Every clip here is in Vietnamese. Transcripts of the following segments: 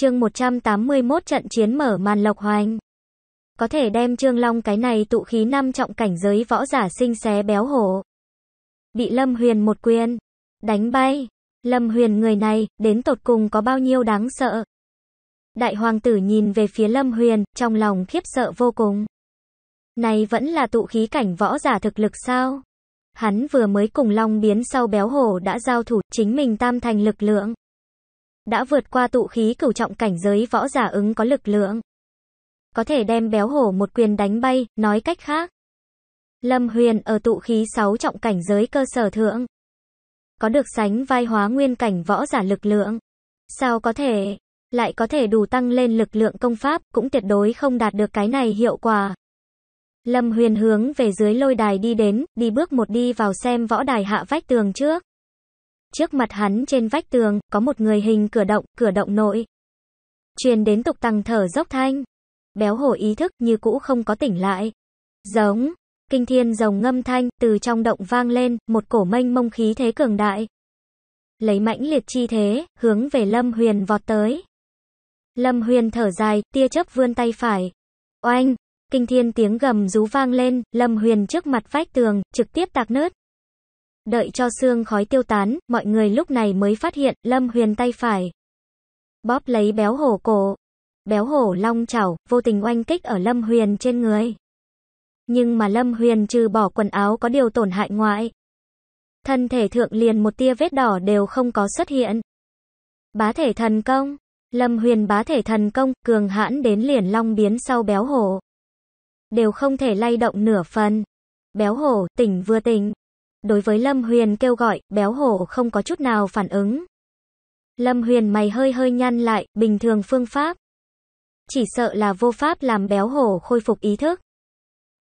chương 181 trận chiến mở màn lộc hoành. Có thể đem Trương Long cái này tụ khí năm trọng cảnh giới võ giả sinh xé béo hổ. Bị Lâm Huyền một quyền. Đánh bay. Lâm Huyền người này, đến tột cùng có bao nhiêu đáng sợ. Đại hoàng tử nhìn về phía Lâm Huyền, trong lòng khiếp sợ vô cùng. Này vẫn là tụ khí cảnh võ giả thực lực sao? Hắn vừa mới cùng Long biến sau béo hổ đã giao thủ chính mình tam thành lực lượng đã vượt qua tụ khí cửu trọng cảnh giới võ giả ứng có lực lượng. Có thể đem béo hổ một quyền đánh bay, nói cách khác. Lâm Huyền ở tụ khí 6 trọng cảnh giới cơ sở thượng. Có được sánh vai hóa nguyên cảnh võ giả lực lượng. Sao có thể, lại có thể đủ tăng lên lực lượng công pháp, cũng tuyệt đối không đạt được cái này hiệu quả. Lâm Huyền hướng về dưới lôi đài đi đến, đi bước một đi vào xem võ đài hạ vách tường trước. Trước mặt hắn trên vách tường, có một người hình cửa động, cửa động nội. Truyền đến tục tăng thở dốc thanh. Béo hổ ý thức như cũ không có tỉnh lại. Giống, kinh thiên rồng ngâm thanh, từ trong động vang lên, một cổ mênh mông khí thế cường đại. Lấy mãnh liệt chi thế, hướng về Lâm Huyền vọt tới. Lâm Huyền thở dài, tia chớp vươn tay phải. Oanh, kinh thiên tiếng gầm rú vang lên, Lâm Huyền trước mặt vách tường, trực tiếp tạc nứt. Đợi cho xương khói tiêu tán, mọi người lúc này mới phát hiện Lâm Huyền tay phải. Bóp lấy béo hổ cổ. Béo hổ long chảo, vô tình oanh kích ở Lâm Huyền trên người. Nhưng mà Lâm Huyền trừ bỏ quần áo có điều tổn hại ngoại. Thân thể thượng liền một tia vết đỏ đều không có xuất hiện. Bá thể thần công. Lâm Huyền bá thể thần công, cường hãn đến liền long biến sau béo hổ. Đều không thể lay động nửa phần. Béo hổ, tỉnh vừa tỉnh. Đối với Lâm Huyền kêu gọi, béo hổ không có chút nào phản ứng. Lâm Huyền mày hơi hơi nhăn lại, bình thường phương pháp. Chỉ sợ là vô pháp làm béo hổ khôi phục ý thức.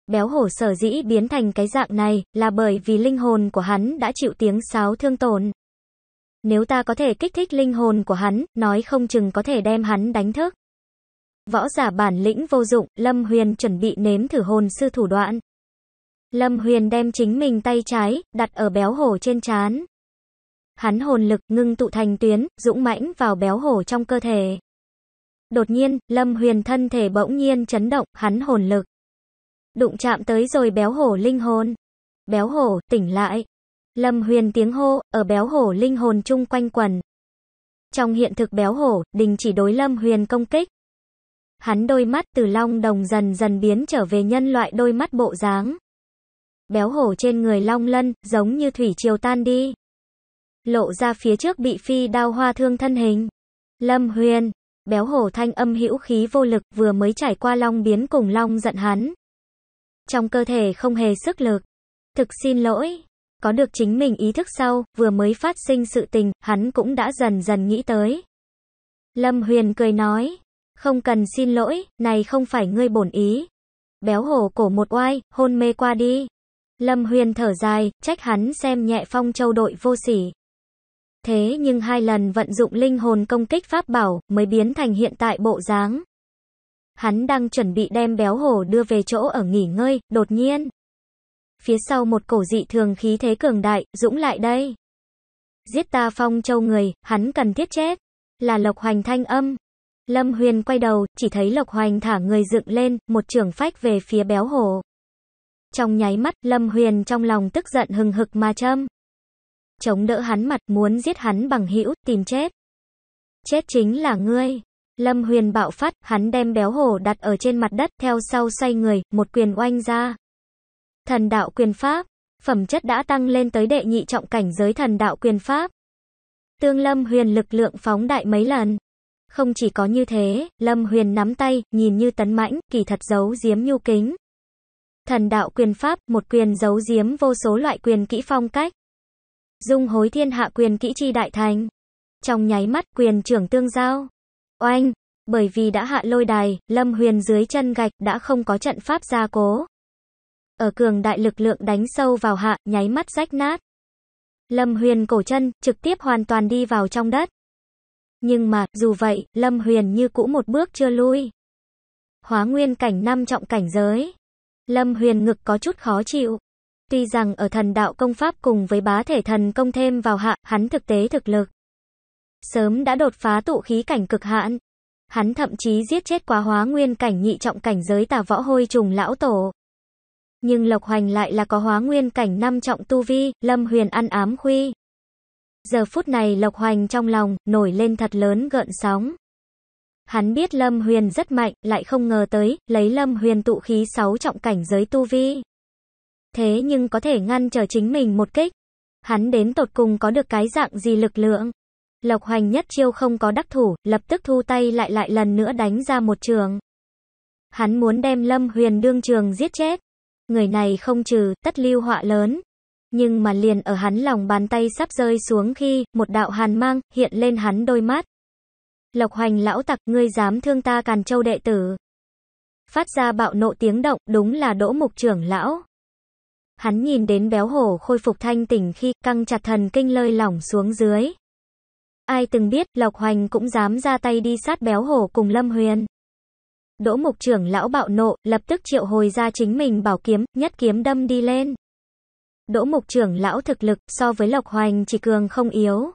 Béo hổ sở dĩ biến thành cái dạng này là bởi vì linh hồn của hắn đã chịu tiếng sáo thương tổn. Nếu ta có thể kích thích linh hồn của hắn, nói không chừng có thể đem hắn đánh thức. Võ giả bản lĩnh vô dụng, Lâm Huyền chuẩn bị nếm thử hồn sư thủ đoạn. Lâm Huyền đem chính mình tay trái, đặt ở béo hổ trên chán. Hắn hồn lực ngưng tụ thành tuyến, dũng mãnh vào béo hổ trong cơ thể. Đột nhiên, Lâm Huyền thân thể bỗng nhiên chấn động, hắn hồn lực. Đụng chạm tới rồi béo hổ linh hồn. Béo hổ, tỉnh lại. Lâm Huyền tiếng hô, ở béo hổ linh hồn chung quanh quần. Trong hiện thực béo hổ, đình chỉ đối Lâm Huyền công kích. Hắn đôi mắt từ long đồng dần dần biến trở về nhân loại đôi mắt bộ dáng. Béo hổ trên người long lân, giống như thủy triều tan đi. Lộ ra phía trước bị phi đao hoa thương thân hình. Lâm huyền, béo hổ thanh âm hữu khí vô lực vừa mới trải qua long biến cùng long giận hắn. Trong cơ thể không hề sức lực. Thực xin lỗi. Có được chính mình ý thức sau, vừa mới phát sinh sự tình, hắn cũng đã dần dần nghĩ tới. Lâm Huyền cười nói, không cần xin lỗi, này không phải ngươi bổn ý. Béo hổ cổ một oai, hôn mê qua đi. Lâm Huyền thở dài, trách hắn xem nhẹ phong châu đội vô sỉ. Thế nhưng hai lần vận dụng linh hồn công kích pháp bảo mới biến thành hiện tại bộ dáng. Hắn đang chuẩn bị đem béo hổ đưa về chỗ ở nghỉ ngơi, đột nhiên. Phía sau một cổ dị thường khí thế cường đại, dũng lại đây. Giết ta phong châu người, hắn cần thiết chết. Là Lộc Hoành thanh âm. Lâm Huyền quay đầu, chỉ thấy Lộc Hoành thả người dựng lên, một trường phách về phía béo hổ. Trong nháy mắt, Lâm Huyền trong lòng tức giận hừng hực mà châm. Chống đỡ hắn mặt muốn giết hắn bằng hữu tìm chết. Chết chính là ngươi. Lâm Huyền bạo phát, hắn đem béo hổ đặt ở trên mặt đất, theo sau xoay người, một quyền oanh ra. Thần đạo quyền pháp, phẩm chất đã tăng lên tới đệ nhị trọng cảnh giới thần đạo quyền pháp. Tương Lâm Huyền lực lượng phóng đại mấy lần. Không chỉ có như thế, Lâm Huyền nắm tay, nhìn như tấn mãnh, kỳ thật giấu giếm nhu kính. Thần đạo quyền pháp, một quyền giấu giếm vô số loại quyền kỹ phong cách. Dung hối thiên hạ quyền kỹ chi đại thành. Trong nháy mắt quyền trưởng tương giao. Oanh, bởi vì đã hạ lôi đài, Lâm Huyền dưới chân gạch đã không có trận pháp gia cố. Ở cường đại lực lượng đánh sâu vào hạ, nháy mắt rách nát. Lâm Huyền cổ chân, trực tiếp hoàn toàn đi vào trong đất. Nhưng mà, dù vậy, Lâm Huyền như cũ một bước chưa lui. Hóa nguyên cảnh năm trọng cảnh giới. Lâm Huyền ngực có chút khó chịu. Tuy rằng ở thần đạo công pháp cùng với bá thể thần công thêm vào hạ, hắn thực tế thực lực. Sớm đã đột phá tụ khí cảnh cực hạn. Hắn thậm chí giết chết quá hóa nguyên cảnh nhị trọng cảnh giới tà võ hôi trùng lão tổ. Nhưng Lộc Hoành lại là có hóa nguyên cảnh năm trọng tu vi, Lâm Huyền ăn ám khuy. Giờ phút này Lộc Hoành trong lòng, nổi lên thật lớn gợn sóng. Hắn biết Lâm Huyền rất mạnh, lại không ngờ tới, lấy Lâm Huyền tụ khí 6 trọng cảnh giới tu vi. Thế nhưng có thể ngăn trở chính mình một kích. Hắn đến tột cùng có được cái dạng gì lực lượng. Lộc Hoành nhất chiêu không có đắc thủ, lập tức thu tay lại lại lần nữa đánh ra một trường. Hắn muốn đem Lâm Huyền đương trường giết chết. Người này không trừ, tất lưu họa lớn. Nhưng mà liền ở hắn lòng bàn tay sắp rơi xuống khi, một đạo hàn mang, hiện lên hắn đôi mắt. Lộc Hoành lão tặc, ngươi dám thương ta Càn Châu đệ tử. Phát ra bạo nộ tiếng động, đúng là Đỗ Mục trưởng lão. Hắn nhìn đến béo hổ khôi phục thanh tỉnh khi căng chặt thần kinh lơi lỏng xuống dưới. Ai từng biết, Lộc Hoành cũng dám ra tay đi sát béo hổ cùng Lâm Huyền. Đỗ mục trưởng lão bạo nộ, lập tức triệu hồi ra chính mình bảo kiếm, nhất kiếm đâm đi lên. Đỗ mục trưởng lão thực lực, so với Lộc Hoành chỉ cường không yếu.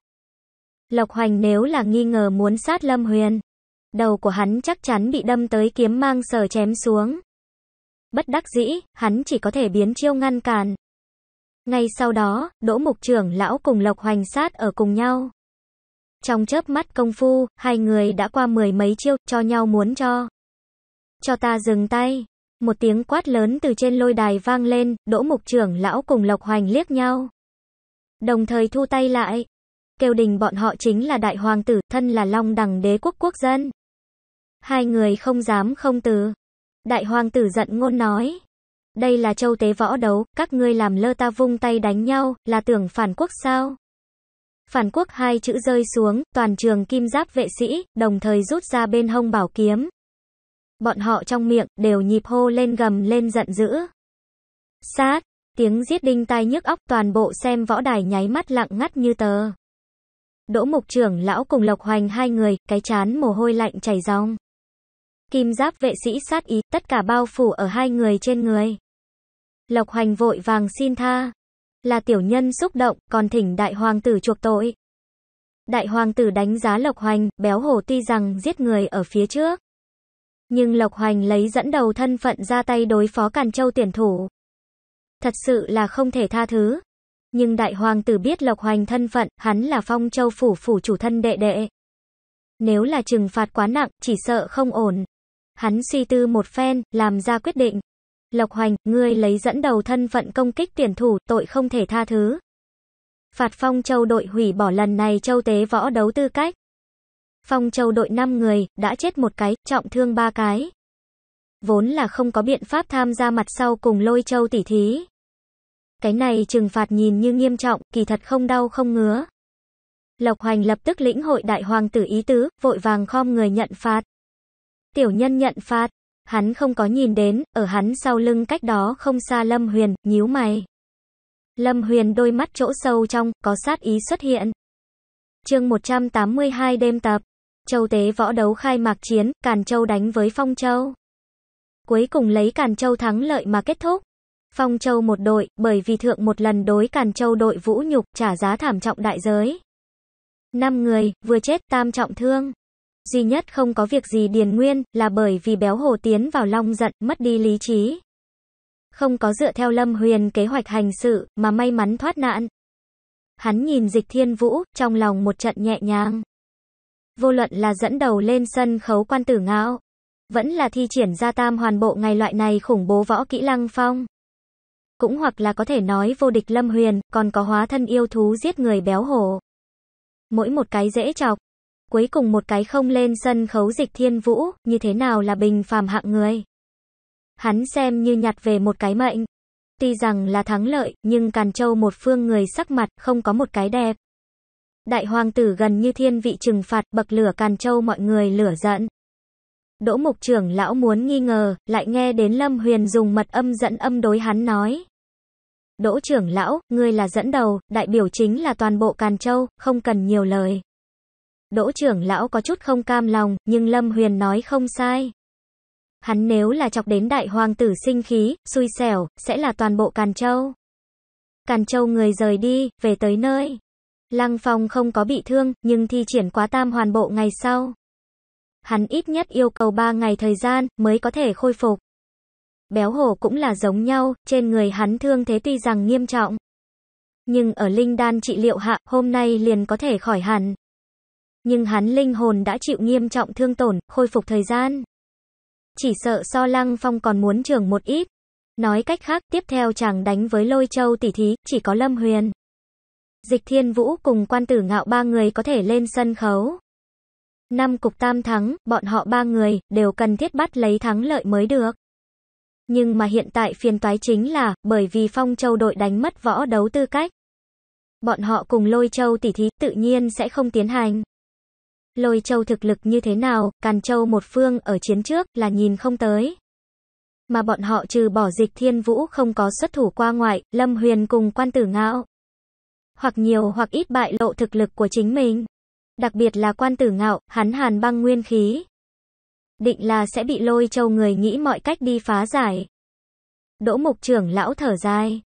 Lộc Hoành nếu là nghi ngờ muốn sát Lâm Huyền, đầu của hắn chắc chắn bị đâm tới kiếm mang sờ chém xuống. Bất đắc dĩ, hắn chỉ có thể biến chiêu ngăn cản. Ngay sau đó, Đỗ Mục trưởng lão cùng Lộc Hoành sát ở cùng nhau. Trong chớp mắt công phu, hai người đã qua mười mấy chiêu, cho nhau muốn cho. Cho ta dừng tay. Một tiếng quát lớn từ trên lôi đài vang lên, Đỗ Mục trưởng lão cùng Lộc Hoành liếc nhau. Đồng thời thu tay lại kêu đình bọn họ chính là đại hoàng tử, thân là long đằng đế quốc quốc dân. Hai người không dám không từ. Đại hoàng tử giận ngôn nói. Đây là châu tế võ đấu, các ngươi làm lơ ta vung tay đánh nhau, là tưởng phản quốc sao? Phản quốc hai chữ rơi xuống, toàn trường kim giáp vệ sĩ, đồng thời rút ra bên hông bảo kiếm. Bọn họ trong miệng, đều nhịp hô lên gầm lên giận dữ. Sát, tiếng giết đinh tai nhức óc toàn bộ xem võ đài nháy mắt lặng ngắt như tờ. Đỗ Mục trưởng lão cùng Lộc Hoành hai người, cái chán mồ hôi lạnh chảy ròng. Kim giáp vệ sĩ sát ý, tất cả bao phủ ở hai người trên người. Lộc Hoành vội vàng xin tha. Là tiểu nhân xúc động, còn thỉnh đại hoàng tử chuộc tội. Đại hoàng tử đánh giá Lộc Hoành, béo hổ tuy rằng giết người ở phía trước. Nhưng Lộc Hoành lấy dẫn đầu thân phận ra tay đối phó Càn Châu tuyển thủ. Thật sự là không thể tha thứ, nhưng đại hoàng tử biết Lộc Hoành thân phận, hắn là phong châu phủ phủ chủ thân đệ đệ. Nếu là trừng phạt quá nặng, chỉ sợ không ổn. Hắn suy tư một phen, làm ra quyết định. Lộc Hoành, ngươi lấy dẫn đầu thân phận công kích tuyển thủ, tội không thể tha thứ. Phạt Phong Châu đội hủy bỏ lần này châu tế võ đấu tư cách. Phong Châu đội 5 người, đã chết một cái, trọng thương ba cái. Vốn là không có biện pháp tham gia mặt sau cùng lôi châu tỉ thí. Cái này trừng phạt nhìn như nghiêm trọng, kỳ thật không đau không ngứa. Lộc Hoành lập tức lĩnh hội đại hoàng tử ý tứ, vội vàng khom người nhận phạt. Tiểu nhân nhận phạt, hắn không có nhìn đến, ở hắn sau lưng cách đó không xa Lâm Huyền, nhíu mày. Lâm Huyền đôi mắt chỗ sâu trong, có sát ý xuất hiện. chương 182 đêm tập, Châu Tế võ đấu khai mạc chiến, Càn Châu đánh với Phong Châu. Cuối cùng lấy Càn Châu thắng lợi mà kết thúc. Phong Châu một đội, bởi vì thượng một lần đối Càn Châu đội vũ nhục, trả giá thảm trọng đại giới. Năm người, vừa chết tam trọng thương. Duy nhất không có việc gì điền nguyên, là bởi vì béo hồ tiến vào long giận, mất đi lý trí. Không có dựa theo lâm huyền kế hoạch hành sự, mà may mắn thoát nạn. Hắn nhìn dịch thiên vũ, trong lòng một trận nhẹ nhàng. Vô luận là dẫn đầu lên sân khấu quan tử ngạo, vẫn là thi triển ra tam hoàn bộ ngày loại này khủng bố võ kỹ lăng phong cũng hoặc là có thể nói vô địch lâm huyền, còn có hóa thân yêu thú giết người béo hổ. Mỗi một cái dễ chọc, cuối cùng một cái không lên sân khấu dịch thiên vũ, như thế nào là bình phàm hạng người. Hắn xem như nhặt về một cái mệnh. Tuy rằng là thắng lợi, nhưng Càn Châu một phương người sắc mặt, không có một cái đẹp. Đại hoàng tử gần như thiên vị trừng phạt, bậc lửa Càn Châu mọi người lửa giận. Đỗ mục trưởng lão muốn nghi ngờ, lại nghe đến Lâm Huyền dùng mật âm dẫn âm đối hắn nói. Đỗ trưởng lão, ngươi là dẫn đầu, đại biểu chính là toàn bộ Càn Châu, không cần nhiều lời. Đỗ trưởng lão có chút không cam lòng, nhưng Lâm Huyền nói không sai. Hắn nếu là chọc đến đại hoàng tử sinh khí, xui xẻo, sẽ là toàn bộ Càn Châu. Càn Châu người rời đi, về tới nơi. Lăng Phong không có bị thương, nhưng thi triển quá tam hoàn bộ ngày sau hắn ít nhất yêu cầu 3 ngày thời gian mới có thể khôi phục. Béo hổ cũng là giống nhau, trên người hắn thương thế tuy rằng nghiêm trọng. Nhưng ở linh đan trị liệu hạ, hôm nay liền có thể khỏi hẳn. Nhưng hắn linh hồn đã chịu nghiêm trọng thương tổn, khôi phục thời gian. Chỉ sợ so lăng phong còn muốn trưởng một ít. Nói cách khác, tiếp theo chàng đánh với lôi châu tỷ thí, chỉ có lâm huyền. Dịch thiên vũ cùng quan tử ngạo ba người có thể lên sân khấu. Năm cục tam thắng, bọn họ ba người, đều cần thiết bắt lấy thắng lợi mới được. Nhưng mà hiện tại phiền toái chính là, bởi vì phong châu đội đánh mất võ đấu tư cách. Bọn họ cùng lôi châu tỉ thí, tự nhiên sẽ không tiến hành. Lôi châu thực lực như thế nào, càn châu một phương ở chiến trước là nhìn không tới. Mà bọn họ trừ bỏ dịch thiên vũ không có xuất thủ qua ngoại, lâm huyền cùng quan tử ngạo. Hoặc nhiều hoặc ít bại lộ thực lực của chính mình đặc biệt là quan tử ngạo, hắn hàn băng nguyên khí. Định là sẽ bị lôi châu người nghĩ mọi cách đi phá giải. Đỗ mục trưởng lão thở dài.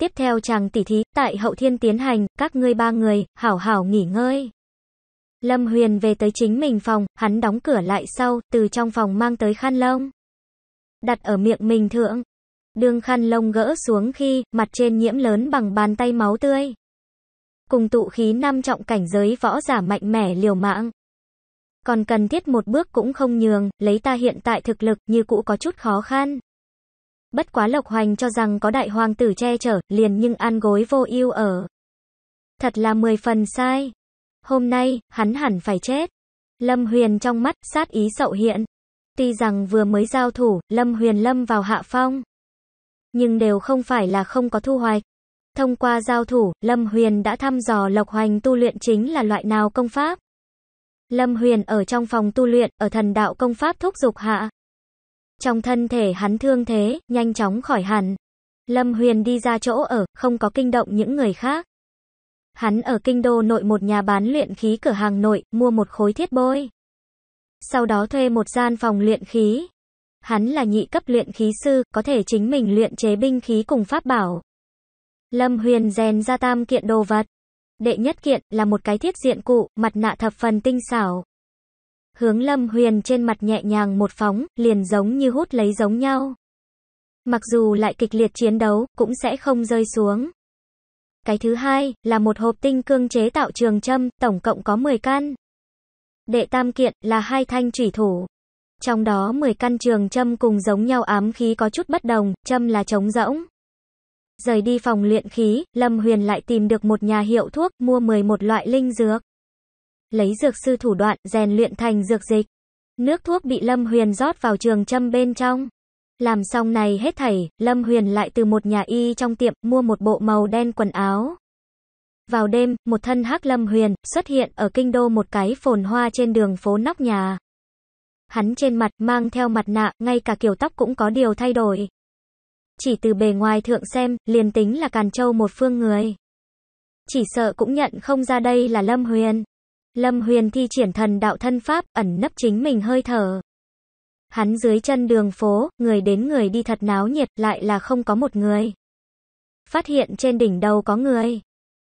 Tiếp theo chàng tỉ thí, tại hậu thiên tiến hành, các ngươi ba người, hảo hảo nghỉ ngơi. Lâm Huyền về tới chính mình phòng, hắn đóng cửa lại sau, từ trong phòng mang tới khăn lông. Đặt ở miệng mình thượng. Đường khăn lông gỡ xuống khi, mặt trên nhiễm lớn bằng bàn tay máu tươi cùng tụ khí năm trọng cảnh giới võ giả mạnh mẽ liều mạng. Còn cần thiết một bước cũng không nhường, lấy ta hiện tại thực lực như cũ có chút khó khăn. Bất quá Lộc Hoành cho rằng có đại hoàng tử che chở, liền nhưng an gối vô ưu ở. Thật là mười phần sai. Hôm nay, hắn hẳn phải chết. Lâm Huyền trong mắt, sát ý sậu hiện. Tuy rằng vừa mới giao thủ, Lâm Huyền lâm vào hạ phong. Nhưng đều không phải là không có thu hoạch, Thông qua giao thủ, Lâm Huyền đã thăm dò Lộc Hoành tu luyện chính là loại nào công pháp. Lâm Huyền ở trong phòng tu luyện, ở thần đạo công pháp thúc dục hạ. Trong thân thể hắn thương thế, nhanh chóng khỏi hẳn. Lâm Huyền đi ra chỗ ở, không có kinh động những người khác. Hắn ở kinh đô nội một nhà bán luyện khí cửa hàng nội, mua một khối thiết bôi. Sau đó thuê một gian phòng luyện khí. Hắn là nhị cấp luyện khí sư, có thể chính mình luyện chế binh khí cùng pháp bảo. Lâm Huyền rèn ra tam kiện đồ vật. Đệ nhất kiện là một cái thiết diện cụ, mặt nạ thập phần tinh xảo. Hướng Lâm Huyền trên mặt nhẹ nhàng một phóng, liền giống như hút lấy giống nhau. Mặc dù lại kịch liệt chiến đấu, cũng sẽ không rơi xuống. Cái thứ hai là một hộp tinh cương chế tạo trường châm, tổng cộng có 10 căn. Đệ tam kiện là hai thanh chủy thủ. Trong đó 10 căn trường châm cùng giống nhau ám khí có chút bất đồng, châm là trống rỗng, Rời đi phòng luyện khí, Lâm Huyền lại tìm được một nhà hiệu thuốc, mua 11 loại linh dược. Lấy dược sư thủ đoạn, rèn luyện thành dược dịch. Nước thuốc bị Lâm Huyền rót vào trường châm bên trong. Làm xong này hết thảy, Lâm Huyền lại từ một nhà y trong tiệm mua một bộ màu đen quần áo. Vào đêm, một thân hắc Lâm Huyền xuất hiện ở kinh đô một cái phồn hoa trên đường phố nóc nhà. Hắn trên mặt mang theo mặt nạ, ngay cả kiểu tóc cũng có điều thay đổi. Chỉ từ bề ngoài thượng xem, liền tính là Càn Châu một phương người. Chỉ sợ cũng nhận không ra đây là Lâm Huyền. Lâm Huyền thi triển thần đạo thân pháp, ẩn nấp chính mình hơi thở. Hắn dưới chân đường phố, người đến người đi thật náo nhiệt, lại là không có một người. Phát hiện trên đỉnh đầu có người.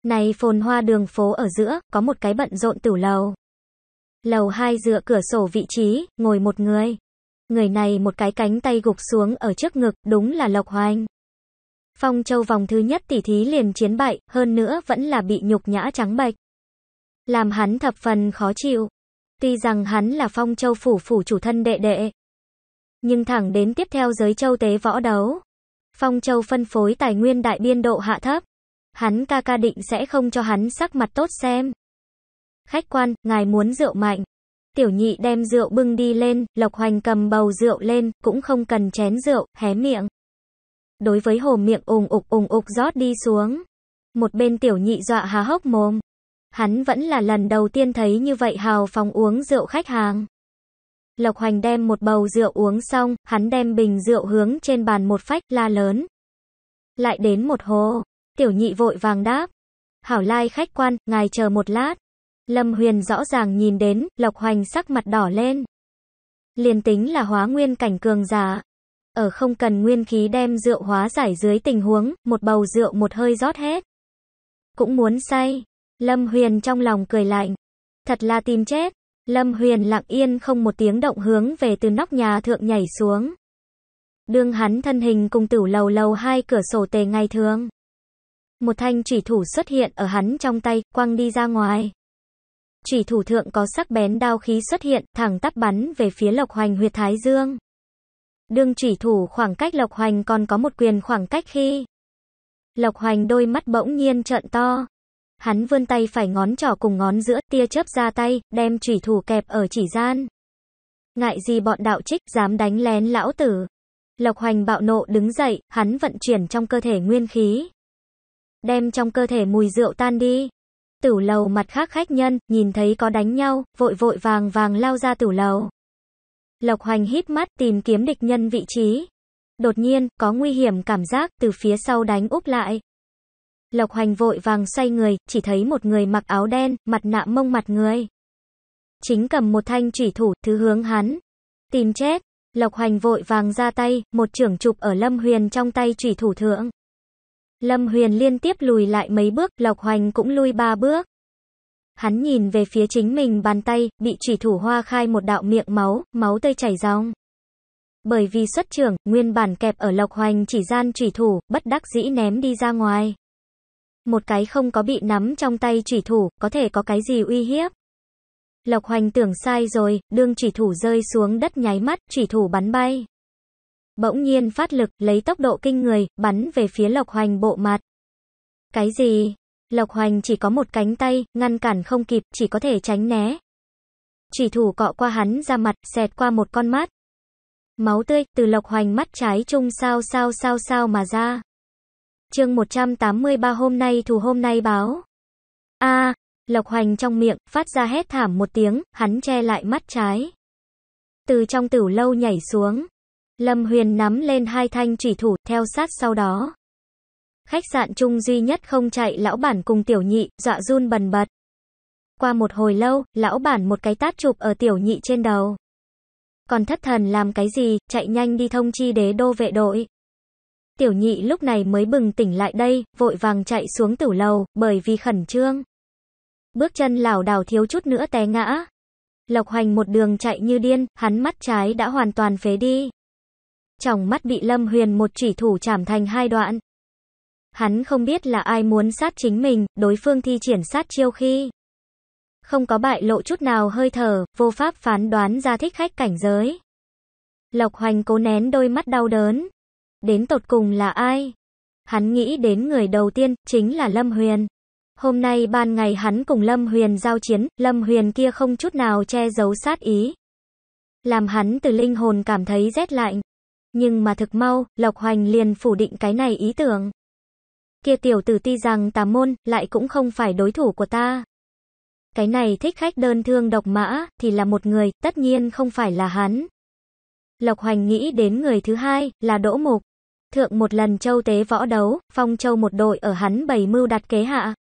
Này phồn hoa đường phố ở giữa, có một cái bận rộn tửu lầu. Lầu hai dựa cửa sổ vị trí, ngồi một người. Người này một cái cánh tay gục xuống ở trước ngực, đúng là Lộc Hoành. Phong Châu vòng thứ nhất tỷ thí liền chiến bại, hơn nữa vẫn là bị nhục nhã trắng bạch. Làm hắn thập phần khó chịu. Tuy rằng hắn là Phong Châu phủ phủ chủ thân đệ đệ. Nhưng thẳng đến tiếp theo giới châu tế võ đấu. Phong Châu phân phối tài nguyên đại biên độ hạ thấp. Hắn ca ca định sẽ không cho hắn sắc mặt tốt xem. Khách quan, ngài muốn rượu mạnh tiểu nhị đem rượu bưng đi lên, Lộc Hoành cầm bầu rượu lên, cũng không cần chén rượu, hé miệng. Đối với hồ miệng ùng ục ùng ục rót đi xuống. Một bên tiểu nhị dọa há hốc mồm. Hắn vẫn là lần đầu tiên thấy như vậy hào phóng uống rượu khách hàng. Lộc Hoành đem một bầu rượu uống xong, hắn đem bình rượu hướng trên bàn một phách la lớn. Lại đến một hồ, tiểu nhị vội vàng đáp. Hảo lai khách quan, ngài chờ một lát. Lâm Huyền rõ ràng nhìn đến, Lộc Hoành sắc mặt đỏ lên. Liền tính là hóa nguyên cảnh cường giả. Ở không cần nguyên khí đem rượu hóa giải dưới tình huống, một bầu rượu một hơi rót hết. Cũng muốn say. Lâm Huyền trong lòng cười lạnh. Thật là tìm chết. Lâm Huyền lặng yên không một tiếng động hướng về từ nóc nhà thượng nhảy xuống. Đương hắn thân hình cùng tử lầu lầu hai cửa sổ tề ngày thường. Một thanh chỉ thủ xuất hiện ở hắn trong tay, quăng đi ra ngoài. Chỉ thủ thượng có sắc bén đao khí xuất hiện, thẳng tắp bắn về phía Lộc Hoành huyệt thái dương. Đương chỉ thủ khoảng cách Lộc Hoành còn có một quyền khoảng cách khi. Lộc Hoành đôi mắt bỗng nhiên trợn to. Hắn vươn tay phải ngón trỏ cùng ngón giữa, tia chớp ra tay, đem chỉ thủ kẹp ở chỉ gian. Ngại gì bọn đạo trích, dám đánh lén lão tử. Lộc Hoành bạo nộ đứng dậy, hắn vận chuyển trong cơ thể nguyên khí. Đem trong cơ thể mùi rượu tan đi tử lầu mặt khác khách nhân, nhìn thấy có đánh nhau, vội vội vàng vàng lao ra tử lầu. Lộc Hoành hít mắt tìm kiếm địch nhân vị trí. Đột nhiên, có nguy hiểm cảm giác từ phía sau đánh úp lại. Lộc Hoành vội vàng xoay người, chỉ thấy một người mặc áo đen, mặt nạ mông mặt người. Chính cầm một thanh chủy thủ, thứ hướng hắn. Tìm chết. Lộc Hoành vội vàng ra tay, một trưởng chụp ở Lâm Huyền trong tay chủy thủ thượng. Lâm Huyền liên tiếp lùi lại mấy bước, Lộc Hoành cũng lui ba bước. Hắn nhìn về phía chính mình bàn tay, bị chỉ thủ hoa khai một đạo miệng máu, máu tươi chảy ròng. Bởi vì xuất trưởng, nguyên bản kẹp ở Lộc Hoành chỉ gian chỉ thủ, bất đắc dĩ ném đi ra ngoài. Một cái không có bị nắm trong tay chỉ thủ, có thể có cái gì uy hiếp. Lộc Hoành tưởng sai rồi, đương chỉ thủ rơi xuống đất nháy mắt, chỉ thủ bắn bay bỗng nhiên phát lực, lấy tốc độ kinh người, bắn về phía Lộc Hoành bộ mặt. Cái gì? Lộc Hoành chỉ có một cánh tay, ngăn cản không kịp, chỉ có thể tránh né. Chỉ thủ cọ qua hắn ra mặt, xẹt qua một con mắt. Máu tươi, từ Lộc Hoành mắt trái trung sao sao sao sao mà ra. chương 183 hôm nay thù hôm nay báo. a Lộc Hoành trong miệng, phát ra hét thảm một tiếng, hắn che lại mắt trái. Từ trong tử lâu nhảy xuống. Lâm Huyền nắm lên hai thanh chỉ thủ, theo sát sau đó. Khách sạn chung duy nhất không chạy lão bản cùng tiểu nhị, dọa run bần bật. Qua một hồi lâu, lão bản một cái tát chụp ở tiểu nhị trên đầu. Còn thất thần làm cái gì, chạy nhanh đi thông chi đế đô vệ đội. Tiểu nhị lúc này mới bừng tỉnh lại đây, vội vàng chạy xuống tử lầu, bởi vì khẩn trương. Bước chân lảo đảo thiếu chút nữa té ngã. Lộc hoành một đường chạy như điên, hắn mắt trái đã hoàn toàn phế đi. Trong mắt bị Lâm Huyền một chỉ thủ chảm thành hai đoạn. Hắn không biết là ai muốn sát chính mình, đối phương thi triển sát chiêu khi. Không có bại lộ chút nào hơi thở, vô pháp phán đoán ra thích khách cảnh giới. Lộc Hoành cố nén đôi mắt đau đớn. Đến tột cùng là ai? Hắn nghĩ đến người đầu tiên, chính là Lâm Huyền. Hôm nay ban ngày hắn cùng Lâm Huyền giao chiến, Lâm Huyền kia không chút nào che giấu sát ý. Làm hắn từ linh hồn cảm thấy rét lạnh. Nhưng mà thực mau, Lộc Hoành liền phủ định cái này ý tưởng. Kia tiểu tử ti rằng tà môn, lại cũng không phải đối thủ của ta. Cái này thích khách đơn thương độc mã, thì là một người, tất nhiên không phải là hắn. Lộc Hoành nghĩ đến người thứ hai, là Đỗ Mục. Thượng một lần châu tế võ đấu, phong châu một đội ở hắn bày mưu đặt kế hạ.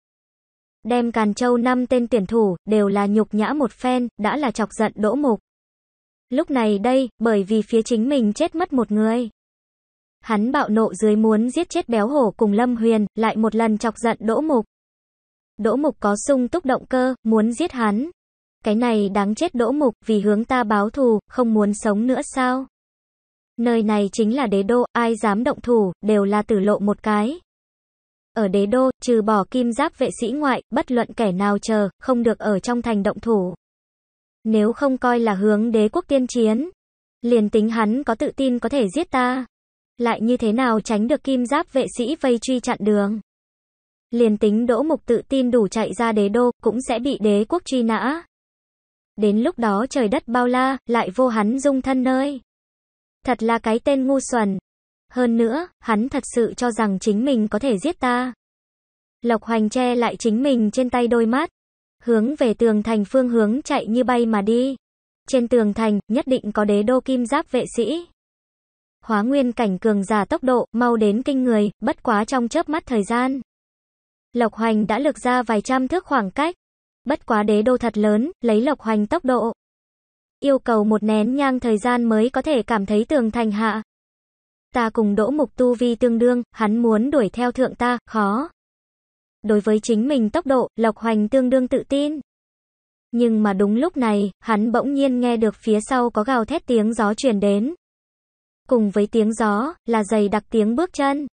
Đem Càn Châu năm tên tuyển thủ, đều là nhục nhã một phen, đã là chọc giận Đỗ Mục. Lúc này đây, bởi vì phía chính mình chết mất một người. Hắn bạo nộ dưới muốn giết chết béo hổ cùng Lâm Huyền, lại một lần chọc giận Đỗ Mục. Đỗ Mục có sung túc động cơ, muốn giết hắn. Cái này đáng chết Đỗ Mục, vì hướng ta báo thù, không muốn sống nữa sao? Nơi này chính là đế đô, ai dám động thủ, đều là tử lộ một cái. Ở đế đô, trừ bỏ kim giáp vệ sĩ ngoại, bất luận kẻ nào chờ, không được ở trong thành động thủ. Nếu không coi là hướng đế quốc tiên chiến, liền tính hắn có tự tin có thể giết ta. Lại như thế nào tránh được kim giáp vệ sĩ vây truy chặn đường. Liền tính đỗ mục tự tin đủ chạy ra đế đô, cũng sẽ bị đế quốc truy nã. Đến lúc đó trời đất bao la, lại vô hắn dung thân nơi. Thật là cái tên ngu xuẩn. Hơn nữa, hắn thật sự cho rằng chính mình có thể giết ta. Lộc Hoành che lại chính mình trên tay đôi mắt hướng về tường thành phương hướng chạy như bay mà đi. Trên tường thành, nhất định có đế đô kim giáp vệ sĩ. Hóa nguyên cảnh cường giả tốc độ, mau đến kinh người, bất quá trong chớp mắt thời gian. Lộc hoành đã lược ra vài trăm thước khoảng cách. Bất quá đế đô thật lớn, lấy lộc hoành tốc độ. Yêu cầu một nén nhang thời gian mới có thể cảm thấy tường thành hạ. Ta cùng đỗ mục tu vi tương đương, hắn muốn đuổi theo thượng ta, khó đối với chính mình tốc độ, Lộc Hoành tương đương tự tin. Nhưng mà đúng lúc này, hắn bỗng nhiên nghe được phía sau có gào thét tiếng gió truyền đến. Cùng với tiếng gió, là giày đặc tiếng bước chân.